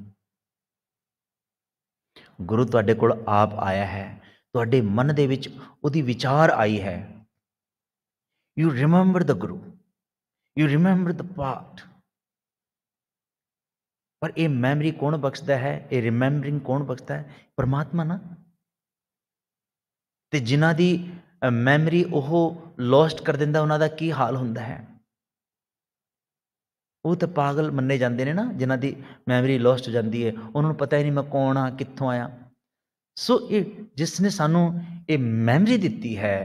ਗੁਰੂ ਤੁਹਾਡੇ ਕੋਲ ਆਪ ਆਇਆ ਹੈ ਤੁਹਾਡੇ ਮਨ ਦੇ ਵਿੱਚ ਉਹਦੀ ਵਿਚਾਰ ਆਈ ਹੈ you remember the guru you remember the paath ਪਰ ਇਹ ਮੈਮਰੀ ਕੌਣ ਬਖਸ਼ਦਾ ਹੈ ਇਹ ਰਿਮੈਂਬਰਿੰਗ ਕੌਣ ਬਖਸ਼ਦਾ ਹੈ ਪਰਮਾਤਮਾ ਨਾ ਤੇ ਜਿਨ੍ਹਾਂ ਦੀ ਮੈਮਰੀ ਉਹ ਲੋਸਟ ਕਰ ਦਿੰਦਾ ਉਹਨਾਂ ਦਾ ਕੀ ਹਾਲ ਹੁੰਦਾ ਹੈ ਉਹ ਤਾਂ ਪਾਗਲ ਮੰਨੇ ਜਾਂਦੇ ਨੇ ਨਾ ਜਿਨ੍ਹਾਂ ਦੀ ਮੈਮਰੀ ਲੋਸਟ ਹੋ ਜਾਂਦੀ ਹੈ ਉਹਨਾਂ ਨੂੰ ਪਤਾ ਹੀ ਨਹੀਂ ਮੈਂ ਕੌਣ ਆ ਕਿੱਥੋਂ ਆਇਆ ਸੋ ਇਹ ਜਿਸ ਨੇ ਸਾਨੂੰ ਇਹ ਮੈਮਰੀ ਦਿੱਤੀ ਹੈ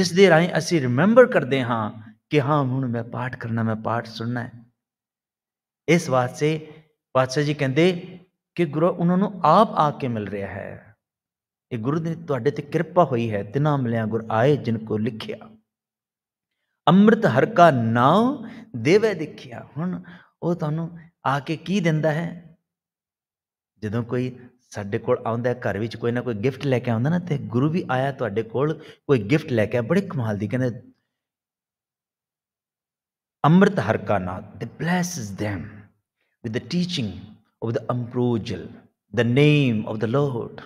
ਜਿਸ ਦੇ ਰਾਹੀਂ ਅਸੀਂ ਰਿਮੈਂਬਰ ਕਰਦੇ ਹਾਂ ਕਿ ਹਾਂ ਹੁਣ ਮੈਂ ਪਾਠ ਕਰਨਾ ਮੈਂ ਪਾਠ ਸੁਣਨਾ ਹੈ ਇਸ ਵਾਸਤੇ ਪਾਤਸ਼ਾਹ ਜੀ ਕਹਿੰਦੇ ਕਿ ਗੁਰੂ ਉਹਨਾਂ ਨੂੰ ਆਪ ਆ ਕੇ ਮਿਲ ਰਿਹਾ ਹੈ ਇਹ ਗੁਰੂ ਦੀ ਤੁਹਾਡੇ ਤੇ ਕਿਰਪਾ ਹੋਈ ਹੈ ਤਿਨਾ ਮਿਲਿਆ ਗੁਰ ਆਏ ਜਿਨ ਕੋ ਲਿਖਿਆ ਅੰਮ੍ਰਿਤ ਹਰ ਕਾ ਨਾਮ ਦੇਵੇ ਦੇਖਿਆ ਹੁਣ ਉਹ ਤੁਹਾਨੂੰ ਆ ਕੇ ਕੀ ਦਿੰਦਾ ਹੈ ਜਦੋਂ ਕੋਈ ਸਾਡੇ ਕੋਲ ਆਉਂਦਾ ਘਰ ਵਿੱਚ ਕੋਈ ਨਾ ਕੋਈ ਗਿਫਟ ਲੈ ਕੇ ਆਉਂਦਾ ਨਾ ਤੇ ਗੁਰੂ ਵੀ ਆਇਆ ਤੁਹਾਡੇ ਕੋਲ ਕੋਈ ਗਿਫਟ ਲੈ ਕੇ ਬੜੇ ਕਮਾਲ ਦੀ ਕਹਿੰਦੇ ਅੰਮ੍ਰਿਤ ਹਰ ਕਾ ਨਾਮ ਦੇ blesses them with the teaching of the Ambrojal, the name of the Lord.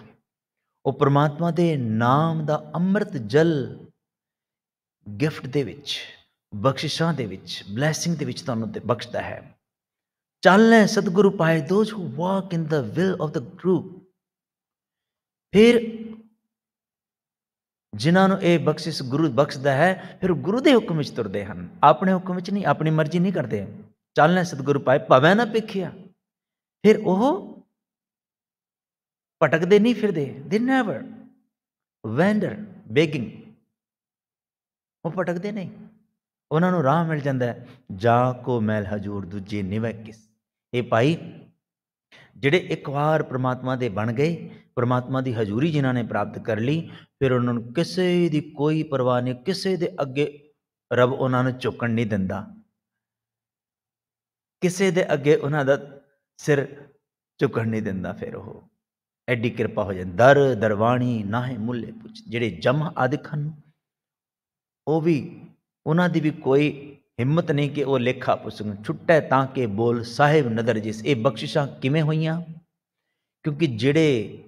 ਉਹ ਪ੍ਰਮਾਤਮਾ ਦੇ ਨਾਮ ਦਾ ਅੰਮ੍ਰਿਤ ਜਲ ਗਿਫਟ ਦੇ ਵਿੱਚ ਬਖਸ਼ਿਸ਼ਾਂ ਦੇ ਵਿੱਚ ਬਲੇਸਿੰਗ ਦੇ ਵਿੱਚ ਤੁਹਾਨੂੰ ਤੇ ਬਖਸ਼ਦਾ ਹੈ ਚੱਲੈ ਸਤਿਗੁਰੂ ਪਾਏ ਦੋਜ ਹੂ ਵਾਕ ਇਨ ਦਾ ਵਿਲ ਆਫ ਦਾ ਗੁਰੂ ਫਿਰ ਜਿਨ੍ਹਾਂ ਨੂੰ ਇਹ ਬਖਸ਼ਿਸ਼ ਗੁਰੂ ਬਖਸ਼ਦਾ ਹੈ ਫਿਰ ਗੁਰੂ ਦੇ ਹੁਕਮ ਵਿੱਚ ਤੁਰਦੇ ਹਨ ਆਪਣੇ ਹੁਕਮ ਵਿੱਚ ਨਹੀਂ ਆਪਣੀ ਮਰਜ਼ੀ ਨਹੀਂ ਕਰਦੇ ਚਾਲਨੇ ਸਤਿਗੁਰੂ ਪਾਏ ਭਵੈ ਨਾ ਪਿਖਿਆ ਫਿਰ ਉਹ ਭਟਕਦੇ ਨਹੀਂ ਫਿਰਦੇ ਦੇ ਨੈਵਰ ਵੈਂਡਰ ਬੇਗਿੰਗ ਉਹ ਭਟਕਦੇ ਨਹੀਂ ਉਹਨਾਂ ਨੂੰ ਰਾਹ ਮਿਲ ਜਾਂਦਾ ਜਾ ਕੋ ਮੈਲ ਹਜੂਰ ਦੂਜੇ ਨਿਵੈ ਕਿਸ ਇਹ ਭਾਈ ਜਿਹੜੇ ਇੱਕ ਵਾਰ ਪ੍ਰਮਾਤਮਾ ਦੇ ਬਣ ਗਏ ਪ੍ਰਮਾਤਮਾ ਦੀ ਹਜ਼ੂਰੀ ਜਿਨ੍ਹਾਂ ਨੇ ਪ੍ਰਾਪਤ ਕਰ ਲਈ ਫਿਰ ਉਹਨਾਂ ਨੂੰ ਕਿਸੇ ਦੀ ਕੋਈ ਪਰਵਾਹ ਨਹੀਂ ਕਿਸੇ ਦੇ ਅੱਗੇ ਰੱਬ ਉਹਨਾਂ ਨੂੰ ਝੁਕਣ ਨਹੀਂ ਦਿੰਦਾ ਕਿਸੇ ਦੇ ਅੱਗੇ ਉਹਨਾਂ ਦਾ ਸਿਰ ਝੁਕਣ ਨਹੀਂ ਦਿੰਦਾ ਫਿਰ ਉਹ ਐਡੀ ਕਿਰਪਾ ਹੋ ਜਾਂਦੀ ਦਰ ਦਰਵਾਣੀ ਨਾਹੇ ਮੁੱਲੇ ਪੁੱਛ ਜਿਹੜੇ ਜਮ ਆਦਿਕ ਉਹ ਵੀ ਉਹਨਾਂ ਦੀ ਵੀ ਕੋਈ ਹਿੰਮਤ ਨਹੀਂ ਕਿ ਉਹ ਲੇਖਾ ਪੁੱਛਣ ਛੁੱਟੇ ਤਾਂ ਕਿ ਬੋਲ ਸਾਹਿਬ ਨਦਰ ਜਿਸ ਇਹ ਬਖਸ਼ਿਸ਼ਾਂ ਕਿਵੇਂ ਹੋਈਆਂ ਕਿਉਂਕਿ ਜਿਹੜੇ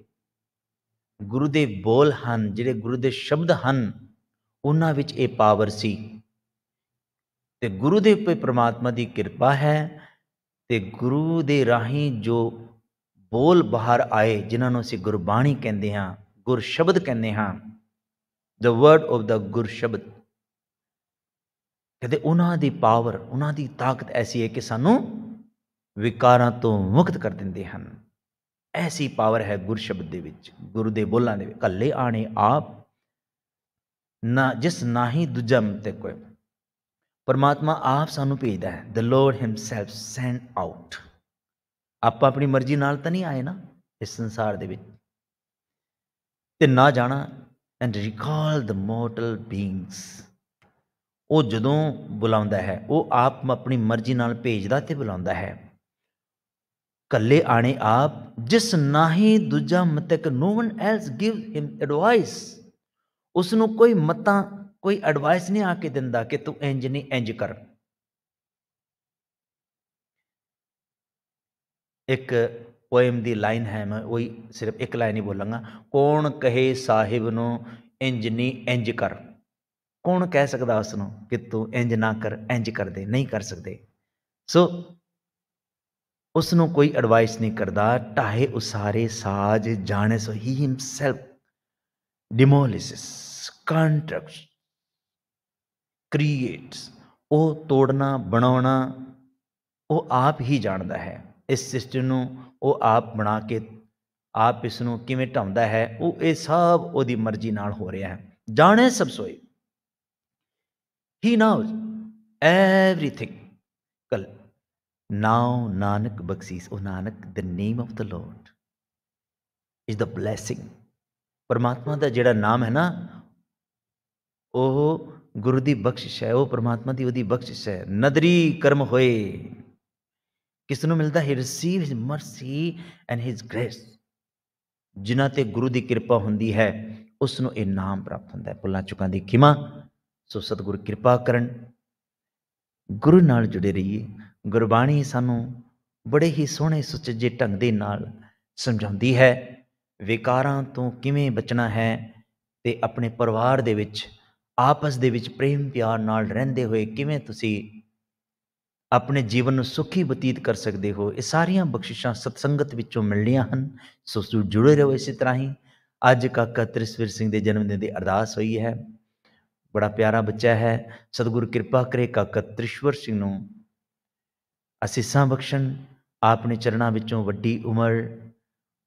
ਗੁਰੂ ਦੇ ਬੋਲ ਹਨ ਜਿਹੜੇ ਗੁਰੂ ਦੇ ਸ਼ਬਦ ਹਨ ਉਹਨਾਂ ਵਿੱਚ ਇਹ ਪਾਵਰ ਸੀ ਤੇ ਗੁਰੂ ਦੇ ਉੱਤੇ ਪ੍ਰਮਾਤਮਾ ਦੀ ਕਿਰਪਾ ਹੈ ਤੇ ਗੁਰੂ ਦੇ ਰਾਹੀਂ ਜੋ ਬੋਲ ਬਾਹਰ ਆਏ ਜਿਨ੍ਹਾਂ ਨੂੰ ਅਸੀਂ ਗੁਰਬਾਣੀ ਕਹਿੰਦੇ ਹਾਂ ਗੁਰ ਸ਼ਬਦ ਕਹਿੰਦੇ ਹਾਂ ਦ ਵਰਡ ਆਫ ਦਾ ਗੁਰ ਸ਼ਬਦ ਕਹਿੰਦੇ ਉਹਨਾਂ ਦੀ ਪਾਵਰ ਉਹਨਾਂ ਦੀ ਤਾਕਤ ਐਸੀ ਹੈ ਕਿ ਸਾਨੂੰ ਵਿਕਾਰਾਂ ਤੋਂ ਮੁਕਤ ਕਰ ਦਿੰਦੇ ਹਨ ਐਸੀ ਪਾਵਰ ਹੈ ਗੁਰ ਸ਼ਬਦ ਦੇ ਵਿੱਚ ਗੁਰੂ ਦੇ ਬੋਲਾਂ ਦੇ ਵਿੱਚ ਕੱਲੇ ਆਣੇ ਆਪ ਨਾ ਜਿਸ ਨਾਹੀ ਦੁਜਮ ਤੇ ਕੋਈ ਪਰਮਾਤਮਾ ਆਪ ਸਾਨੂੰ ਭੇਜਦਾ ਹੈ the lord himself send out ਆਪਾਂ ਆਪਣੀ ਮਰਜ਼ੀ ਨਾਲ ਤਾਂ ਨਹੀਂ ਆਏ ਨਾ ਇਸ ਸੰਸਾਰ ਦੇ ਵਿੱਚ ਤੇ ਨਾ ਜਾਣਾ and recall the mortal beings ਉਹ ਜਦੋਂ ਬੁਲਾਉਂਦਾ ਹੈ ਉਹ ਆਪ ਆਪਣੀ ਮਰਜ਼ੀ ਨਾਲ ਭੇਜਦਾ ਤੇ ਬੁਲਾਉਂਦਾ ਹੈ ਕੱਲੇ ਆਣੇ ਆਪ ਜਿਸ ਨਾਹੀ ਦੂਜਾ ਮਤਕ no one else give him advice ਉਸ ਨੂੰ ਕੋਈ ਮਤਾਂ ਕੋਈ ਐਡਵਾਈਸ ਨਹੀਂ ਆ ਕੇ ਦਿੰਦਾ ਕਿ ਤੂੰ ਇੰਜ ਨਹੀਂ ਇੰਜ ਕਰ ਇੱਕ ਪੋਇਮ ਦੀ ਲਾਈਨ ਹੈ ਮੈਂ ਉਹੀ ਸਿਰਫ ਇੱਕ ਲਾਈਨ ਹੀ ਬੋਲਾਂਗਾ ਕੌਣ ਕਹੇ ਸਾਹਿਬ ਨੂੰ ਇੰਜ ਨਹੀਂ ਇੰਜ ਕਰ ਕੌਣ ਕਹਿ ਸਕਦਾ ਉਸ ਨੂੰ ਕਿ ਤੂੰ ਇੰਜ ਨਾ ਕਰ ਇੰਜ ਕਰਦੇ ਨਹੀਂ ਕਰ ਸਕਦੇ ਸੋ ਉਸ ਨੂੰ ਕੋਈ ਐਡਵਾਈਸ ਨਹੀਂ ਕਰਦਾ ਢਾਹੇ ਉਸਾਰੇ ਸਾਜ ਜਾਣੇ so he himself demolishes contract creates ਉਹ ਤੋੜਨਾ ਬਣਾਉਣਾ ਉਹ ਆਪ ਹੀ ਜਾਣਦਾ ਹੈ ਇਸ ਸਿਸਟਮ ਨੂੰ ਉਹ ਆਪ ਬਣਾ ਕੇ ਆਪ ਇਸ ਨੂੰ ਕਿਵੇਂ ਢਾਉਂਦਾ ਹੈ ਉਹ ਇਹ ਸਭ ਉਹਦੀ ਮਰਜ਼ੀ ਨਾਲ ਹੋ ਰਿਹਾ ਹੈ ਜਾਣੇ ਸਭ ਸੋਏ ਹੀ ਨਾਉ ਐਵਰੀਥਿੰਗ ਕਲ ਨਾਉ ਨਾਨਕ ਬਖਸ਼ੀਸ ਉਹ Nanak the name of the lord is the blessing ਪਰਮਾਤਮਾ ਦਾ ਜਿਹੜਾ ਨਾਮ ਹੈ ਨਾ ਉਹ ਗੁਰੂ ਦੀ ਬਖਸ਼ਿਸ਼ ਹੈ ਉਹ ਪ੍ਰਮਾਤਮਾ ਦੀ ਉਹਦੀ ਬਖਸ਼ਿਸ਼ ਹੈ ਨਦਰੀ ਕਰਮ ਹੋਏ ਕਿਸ ਨੂੰ ਮਿਲਦਾ ਹੈ receive his mercy and his grace ਜਿਨ੍ਹਾਂ ਤੇ ਗੁਰੂ ਦੀ ਕਿਰਪਾ ਹੁੰਦੀ ਹੈ ਉਸ ਨੂੰ ਇਹ ਨਾਮ ਪ੍ਰਾਪਤ ਹੁੰਦਾ ਹੈ ਪੁੱਲਾ ਚੁਕਾਂ ਦੀ ਕਿਮਾ ਸੋ ਸਤਿਗੁਰ ਕਿਰਪਾ ਕਰਨ ਗੁਰੂ ਨਾਲ ਜੁੜੇ ਰਹੀਏ ਗੁਰਬਾਣੀ ਸਾਨੂੰ ਬੜੇ ਹੀ ਸੋਹਣੇ ਸੁਚੱਜੇ ਢੰਗ ਦੇ ਨਾਲ ਸਮਝਾਉਂਦੀ ਹੈ ਵਿਕਾਰਾਂ ਤੋਂ ਕਿਵੇਂ ਬਚਣਾ ਹੈ ਤੇ ਆਪਣੇ ਪਰਿਵਾਰ ਦੇ ਵਿੱਚ ਆਪਸ ਦੇ ਵਿੱਚ ਪ੍ਰੇਮ ਪਿਆਰ ਨਾਲ ਰਹਿੰਦੇ ਹੋਏ ਕਿਵੇਂ ਤੁਸੀਂ ਆਪਣੇ ਜੀਵਨ ਨੂੰ ਸੁਖੀ ਬਤੀਤ ਕਰ ਸਕਦੇ ਹੋ ਇਹ ਸਾਰੀਆਂ ਬਖਸ਼ਿਸ਼ਾਂ ਸਤਸੰਗਤ ਵਿੱਚੋਂ ਮਿਲਣੀਆਂ ਹਨ ਸੋ ਜੁੜੇ ਰਹੋ ਇਸੇ ਤਰ੍ਹਾਂ ਹੀ ਅੱਜ ਕਾਕਾ ਤ੍ਰਿਸ਼ਵੀਰ ਸਿੰਘ ਦੇ ਜਨਮ ਦਿਨ ਦੀ ਅਰਦਾਸ ਹੋਈ ਹੈ ਬੜਾ ਪਿਆਰਾ ਬੱਚਾ ਹੈ ਸਤਿਗੁਰ ਕਿਰਪਾ ਕਰੇ ਕਾਕਾ ਤ੍ਰਿਸ਼ਵਰ ਸਿੰਘ ਨੂੰ ਅਸੀਸਾਂ ਬਖਸ਼ਣ ਆਪਣੇ ਚਰਣਾ ਵਿੱਚੋਂ ਵੱਡੀ ਉਮਰ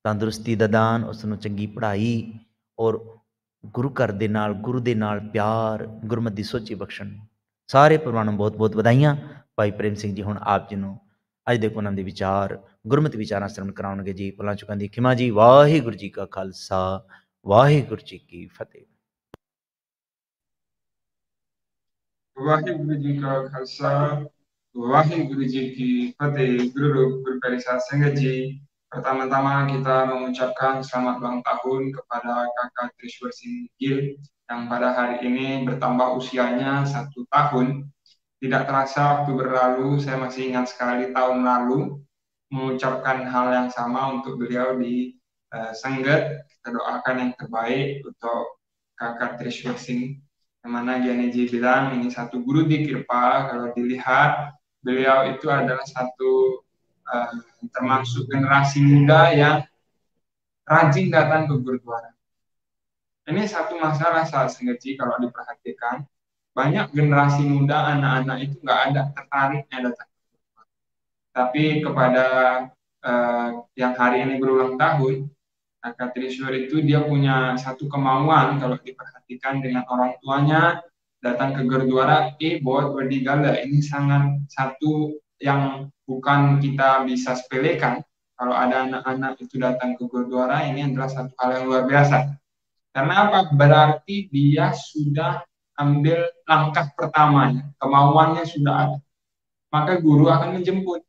ਤੰਦਰੁਸਤੀ ਦਾ ਦਾਨ ਉਸ ਨੂੰ ਚੰਗੀ ਪੜ੍ਹਾਈ ਔਰ ਗੁਰੂ ਘਰ ਦੇ ਨਾਲ ਗੁਰੂ ਦੇ ਨਾਲ ਪਿਆਰ ਗੁਰਮਤਿ ਦੀ ਸੋਚੀ ਬਖਸ਼ਣ ਸਾਰੇ ਪਰਿਵਾਰ ਨੂੰ ਬਹੁਤ-ਬਹੁਤ ਵਧਾਈਆਂ ਭਾਈ ਪ੍ਰੇਮ ਸਿੰਘ ਜੀ ਹੁਣ ਆਪ ਜੀ ਨੂੰ ਅੱਜ ਦੇ ਉਹਨਾਂ ਦੇ ਵਿਚਾਰ ਗੁਰਮਤਿ ਵਿਚਾਰਾਂ ਸ਼ਰਮਣ ਕਰਾਉਣਗੇ ਜੀ ਭੁਲਾ ਚੁਕਾਂ ਦੀ ਖਿਮਾ ਜੀ ਵਾਹਿਗੁਰੂ ਜੀ ਕਾ ਖਾਲਸਾ ਵਾਹਿਗੁਰੂ ਜੀ ਕੀ ਫਤਿਹ ਵਾਹਿਗੁਰੂ ਜੀ ਕਾ ਖਾਲਸਾ ਵਾਹਿਗੁਰੂ ਜੀ ਕੀ ਫਤਿਹ ਗੁਰੂ ਰੂਪ ਗੁਰੂ ਸਾਹਿਬ ਸਿੰਘ ਜੀ Pertama-tama kita mengucapkan selamat ulang tahun kepada kakak Trishwa Singgil yang pada hari ini bertambah usianya satu tahun. Tidak terasa waktu berlalu, saya masih ingat sekali tahun lalu mengucapkan hal yang sama untuk beliau di uh, Sengget. Kita doakan yang terbaik untuk kakak Trishwa Singh. Yang mana Gianiji bilang ini satu guru di Kirpa, kalau dilihat beliau itu adalah satu Eh, termasuk generasi muda yang rajin datang ke Gurdwara. Ini satu masalah saat sengaji kalau diperhatikan. Banyak generasi muda anak-anak itu nggak ada tertariknya datang ke Gurdwara. Tapi kepada uh, yang hari ini berulang tahun, Kakak Trishur itu dia punya satu kemauan kalau diperhatikan dengan orang tuanya datang ke Gurdwara, eh buat berdigala ini sangat satu yang bukan kita bisa sepelekan kalau ada anak-anak itu datang ke Gurdwara ini adalah satu hal yang luar biasa. Karena apa? Berarti dia sudah ambil langkah pertamanya, kemauannya sudah ada. Maka guru akan menjemput.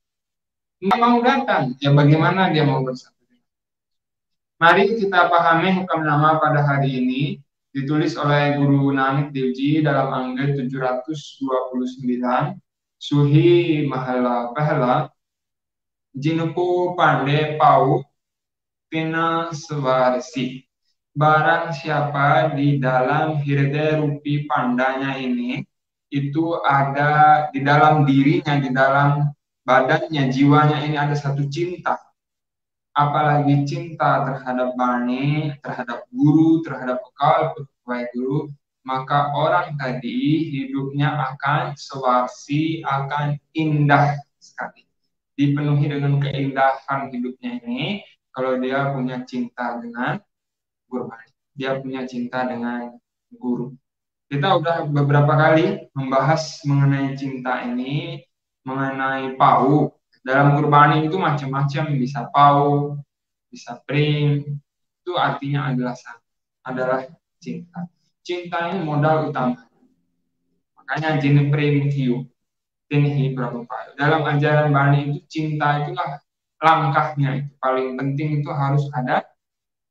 Dia mau datang, ya bagaimana dia mau bersatu? Mari kita pahami hukum nama pada hari ini ditulis oleh Guru Nanik Devji dalam Angger 729 Suhi Mahala pahala जिनको Pande Pau, पिना swarsi Barang siapa di dalam hirde rupi pandanya ini, itu ada di dalam dirinya, di dalam badannya, jiwanya ini ada satu cinta. Apalagi cinta terhadap Bani, terhadap guru, terhadap bekal, baik guru, maka orang tadi hidupnya akan sewarsi, akan indah sekali. Dipenuhi dengan keindahan hidupnya ini kalau dia punya cinta dengan guru. Dia punya cinta dengan guru. Kita sudah beberapa kali membahas mengenai cinta ini, mengenai pau. Dalam kurbani itu macam-macam, bisa pau, bisa prim. Itu artinya adalah adalah cinta cinta ini modal utama. Makanya jin primitium, jin berapa Dalam ajaran Bani itu cinta itulah langkahnya itu paling penting itu harus ada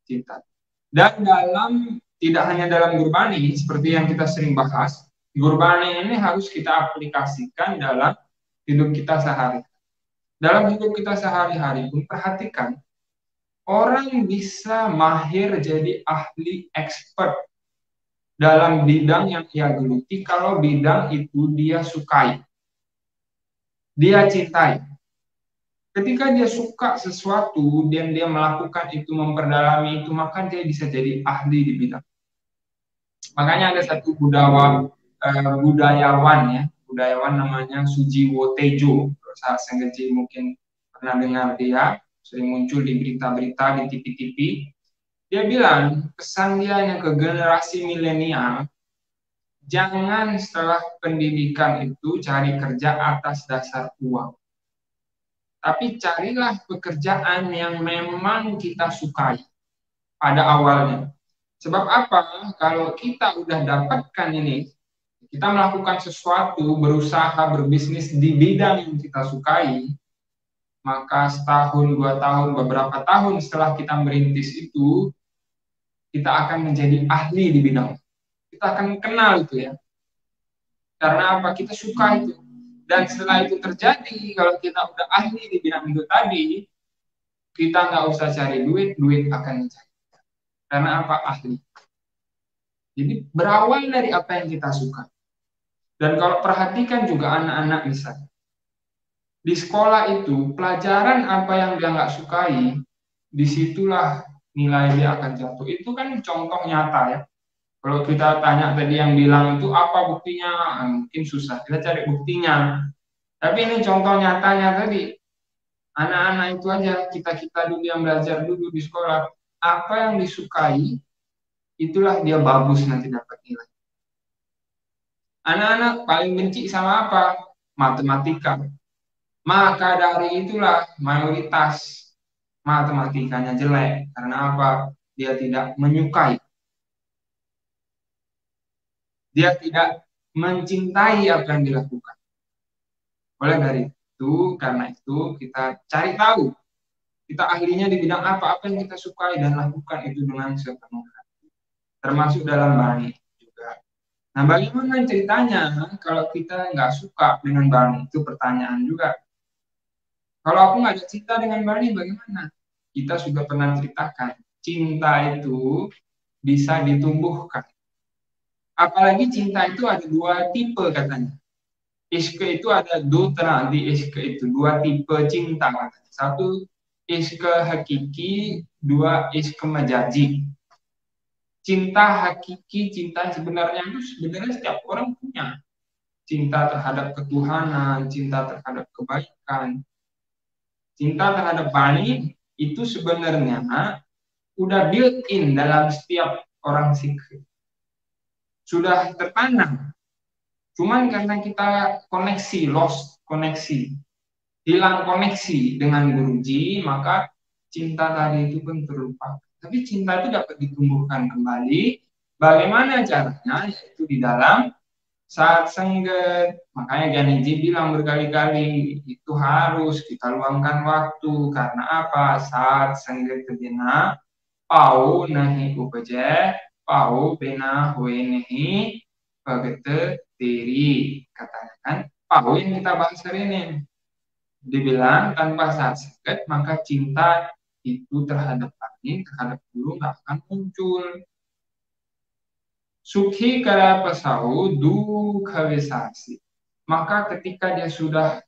cinta. Dan dalam tidak hanya dalam gurbani seperti yang kita sering bahas, gurbani ini harus kita aplikasikan dalam hidup kita sehari. Dalam hidup kita sehari-hari pun perhatikan orang bisa mahir jadi ahli expert dalam bidang yang ia geluti kalau bidang itu dia sukai. Dia cintai. Ketika dia suka sesuatu dan dia melakukan itu, memperdalami itu, maka dia bisa jadi ahli di bidang. Makanya ada satu budawa, eh, budayawan ya, budayawan namanya Sujiwo Tejo. Saat sengaja mungkin pernah dengar dia, sering muncul di berita-berita, di TV-TV dia bilang, pesan dia yang ke generasi milenial, jangan setelah pendidikan itu cari kerja atas dasar uang. Tapi carilah pekerjaan yang memang kita sukai pada awalnya. Sebab apa? Kalau kita udah dapatkan ini, kita melakukan sesuatu, berusaha berbisnis di bidang yang kita sukai, maka setahun, dua tahun, beberapa tahun setelah kita merintis itu, kita akan menjadi ahli di bidang itu, kita akan kenal itu ya karena apa kita suka itu dan setelah itu terjadi kalau kita udah ahli di bidang itu tadi kita nggak usah cari duit duit akan mencari karena apa ahli jadi berawal dari apa yang kita suka dan kalau perhatikan juga anak-anak misalnya di sekolah itu pelajaran apa yang dia nggak sukai disitulah nilai dia akan jatuh itu kan contoh nyata ya kalau kita tanya tadi yang bilang itu apa buktinya ah, mungkin susah kita cari buktinya tapi ini contoh nyatanya tadi anak-anak itu aja kita kita dulu yang belajar dulu di sekolah apa yang disukai itulah dia bagus nanti dapat nilai anak-anak paling benci sama apa matematika maka dari itulah mayoritas matematikanya jelek. Karena apa? Dia tidak menyukai. Dia tidak mencintai apa yang dilakukan. Oleh dari itu, karena itu kita cari tahu kita ahlinya di bidang apa, apa yang kita sukai dan lakukan itu dengan sepenuh hati. Termasuk dalam barang ini juga. Nah, bagaimana ceritanya kalau kita nggak suka dengan barang itu? Pertanyaan juga. Kalau aku ngajak cinta dengan Bani bagaimana? Kita sudah pernah ceritakan, cinta itu bisa ditumbuhkan. Apalagi cinta itu ada dua tipe katanya. Iske itu ada dutra di iske itu, dua tipe cinta Satu iske hakiki, dua iske majaji. Cinta hakiki, cinta sebenarnya itu sebenarnya setiap orang punya. Cinta terhadap ketuhanan, cinta terhadap kebaikan, cinta terhadap Bali itu sebenarnya ah, udah built-in dalam setiap orang Sikh. Sudah tertanam. Cuman karena kita koneksi, lost koneksi, hilang koneksi dengan Guruji, maka cinta tadi itu pun terlupa. Tapi cinta itu dapat ditumbuhkan kembali. Bagaimana caranya? Yaitu di dalam saat senggat. Makanya Janji bilang berkali-kali itu harus kita luangkan waktu karena apa? Saat senggat kedina pau nahi upaja pau bena nahi bagete diri katanya kan pau yang kita bahas hari ini dibilang tanpa saat senggat maka cinta itu terhadap angin terhadap guru nggak akan muncul Sukhi karapasau dukha visasi. Maka ketika dia sudah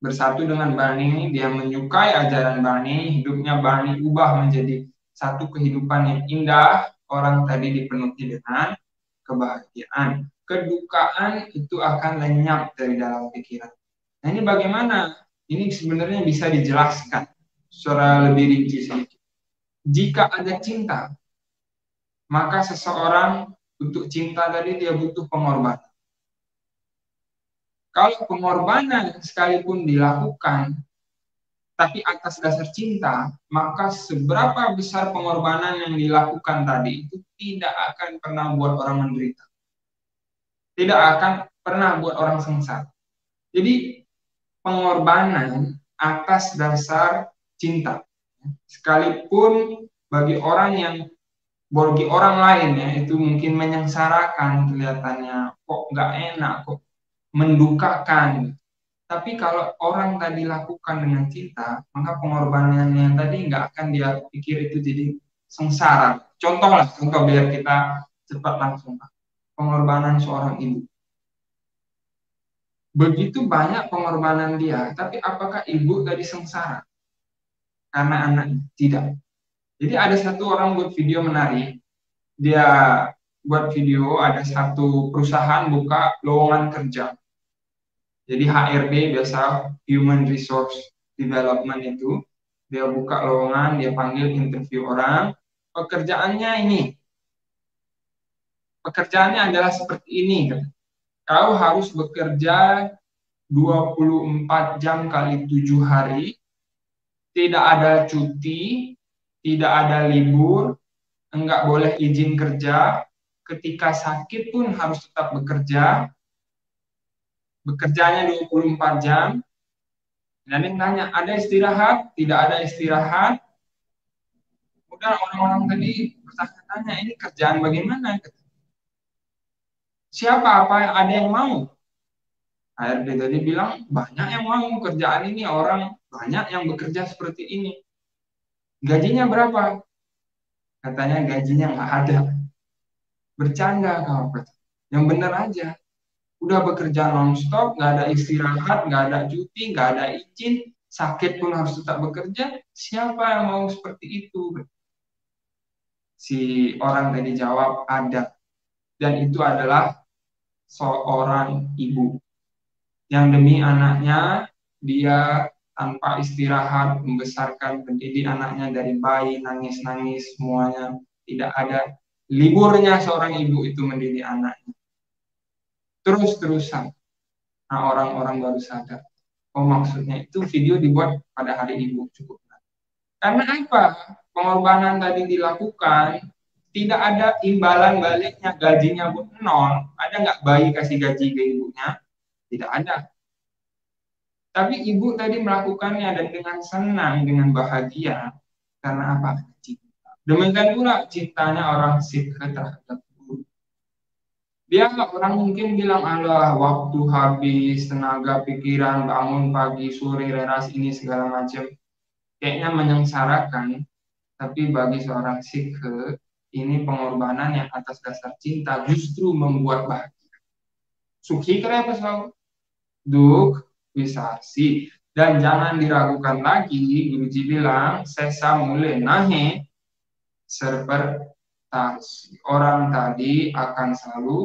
bersatu dengan Bani, dia menyukai ajaran Bani, hidupnya Bani ubah menjadi satu kehidupan yang indah, orang tadi dipenuhi dengan kebahagiaan. Kedukaan itu akan lenyap dari dalam pikiran. Nah ini bagaimana? Ini sebenarnya bisa dijelaskan secara lebih rinci sedikit. Jika ada cinta, maka seseorang untuk cinta tadi dia butuh pengorbanan. Kalau pengorbanan sekalipun dilakukan, tapi atas dasar cinta, maka seberapa besar pengorbanan yang dilakukan tadi itu tidak akan pernah buat orang menderita. Tidak akan pernah buat orang sengsara. Jadi pengorbanan atas dasar cinta. Sekalipun bagi orang yang bagi orang lain ya itu mungkin menyengsarakan kelihatannya kok nggak enak kok mendukakan tapi kalau orang tadi lakukan dengan cinta maka pengorbanannya yang tadi nggak akan dia pikir itu jadi sengsara contoh lah contoh biar kita cepat langsung pengorbanan seorang ibu begitu banyak pengorbanan dia, tapi apakah ibu tadi sengsara karena anak Tidak. Jadi ada satu orang buat video menarik, dia buat video ada satu perusahaan buka lowongan kerja. Jadi HRD biasa Human Resource Development itu dia buka lowongan, dia panggil interview orang. Pekerjaannya ini, pekerjaannya adalah seperti ini. Kau harus bekerja 24 jam kali 7 hari, tidak ada cuti, tidak ada libur, enggak boleh izin kerja, ketika sakit pun harus tetap bekerja, bekerjanya 24 jam, dan yang tanya, ada istirahat? Tidak ada istirahat. Kemudian orang-orang tadi bertanya-tanya, ini kerjaan bagaimana? Siapa apa yang ada yang mau? HRD tadi bilang, banyak yang mau kerjaan ini, orang banyak yang bekerja seperti ini. Gajinya berapa? Katanya gajinya nggak ada. Bercanda kalau Yang benar aja. Udah bekerja non-stop, nggak ada istirahat, nggak ada cuti, nggak ada izin, sakit pun harus tetap bekerja. Siapa yang mau seperti itu? Si orang tadi jawab ada. Dan itu adalah seorang ibu yang demi anaknya dia tanpa istirahat membesarkan pendidik anaknya dari bayi nangis-nangis semuanya tidak ada liburnya seorang ibu itu mendidik anaknya terus-terusan nah orang-orang baru sadar oh maksudnya itu video dibuat pada hari ibu cukup karena apa pengorbanan tadi dilakukan tidak ada imbalan baliknya gajinya pun nol ada nggak bayi kasih gaji ke ibunya tidak ada tapi ibu tadi melakukannya dan dengan senang, dengan bahagia. Karena apa? Cinta. Demikian pula cintanya orang sikh terhadap guru. Dia nggak orang mungkin bilang Allah waktu habis, tenaga, pikiran, bangun pagi, sore, renas ini segala macam. Kayaknya menyengsarakan. Tapi bagi seorang sikh ini pengorbanan yang atas dasar cinta justru membuat bahagia. Sukhi kaya pasau. Duk विसारसी dan jangan diragukan lagi Guruji bilang sesa mulai nahe serpertasi orang tadi akan selalu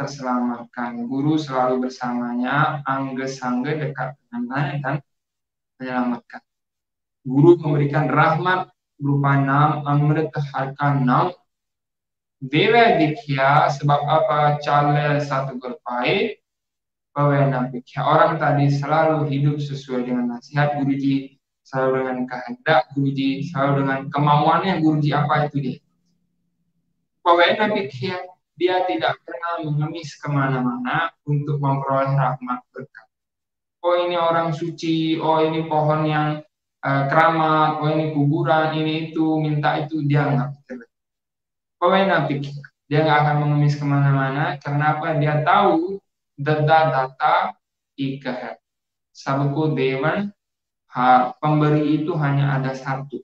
terselamatkan guru selalu bersamanya angge-sangge dekat dengannya dan menyelamatkan guru memberikan rahmat berupa nam amrit harkan nam dewa dikhya sebab apa cale satu berpae Wawena Orang tadi selalu hidup sesuai dengan nasihat Guruji, selalu dengan kehendak Guruji, selalu dengan kemauannya Guruji apa itu dia. Wawena Bikya, dia tidak pernah mengemis kemana-mana untuk memperoleh rahmat berkat. Oh ini orang suci, oh ini pohon yang uh, keramat, oh ini kuburan, ini itu, minta itu, dia nggak pikir. dia nggak akan mengemis kemana-mana, karena apa? Dia tahu dada data ikah. Sabuku dewan ha pemberi itu hanya ada satu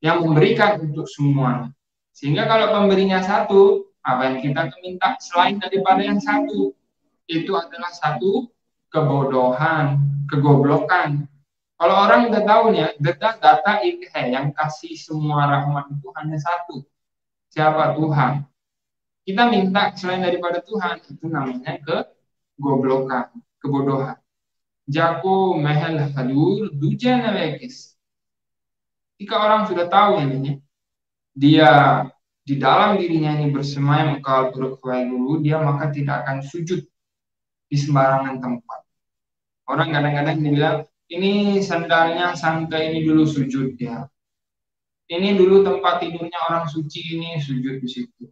yang memberikan untuk semua. Sehingga kalau pemberinya satu, apa yang kita minta selain daripada yang satu itu adalah satu kebodohan, kegoblokan. Kalau orang udah tahu nih, ya, data data ikhaya yang kasih semua rahmat itu hanya satu. Siapa Tuhan? kita minta selain daripada Tuhan itu namanya ke goblokan, kebodohan. Jako mehel hadur, duja nalekis. Jika orang sudah tahu ini, dia di dalam dirinya ini bersemayam kalau berkuai dulu, dia maka tidak akan sujud di sembarangan tempat. Orang kadang-kadang bilang, ini sandalnya sangka ini dulu sujud ya. Ini dulu tempat tidurnya orang suci ini sujud di situ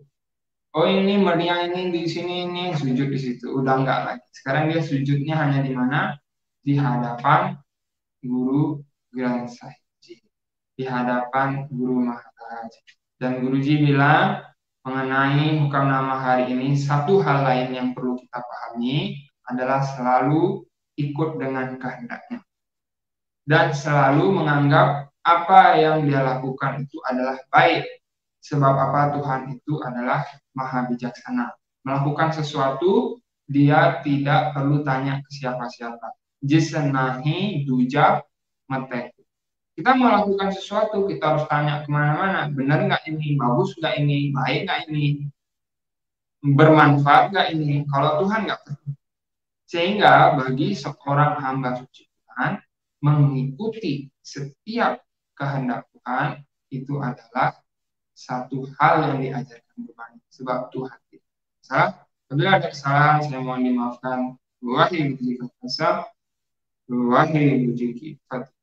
oh ini meriah ini di sini ini sujud di situ udah enggak lagi sekarang dia sujudnya hanya di mana di hadapan guru Grand saji di hadapan guru Maharaj dan guruji bilang mengenai hukum nama hari ini satu hal lain yang perlu kita pahami adalah selalu ikut dengan kehendaknya dan selalu menganggap apa yang dia lakukan itu adalah baik sebab apa Tuhan itu adalah maha bijaksana. Melakukan sesuatu, dia tidak perlu tanya ke siapa-siapa. Jisenahi dujab, metek. Kita melakukan sesuatu, kita harus tanya kemana-mana. Benar nggak ini? Bagus nggak ini? Baik nggak ini? Bermanfaat nggak ini? Kalau Tuhan nggak perlu. Sehingga bagi seorang hamba suci Tuhan, mengikuti setiap kehendak Tuhan itu adalah satu hal yang diajarkan Tuhan sebab Tuhan tidak salah apabila ada kesalahan saya mohon dimaafkan wahai budi kasab wahai budi kifat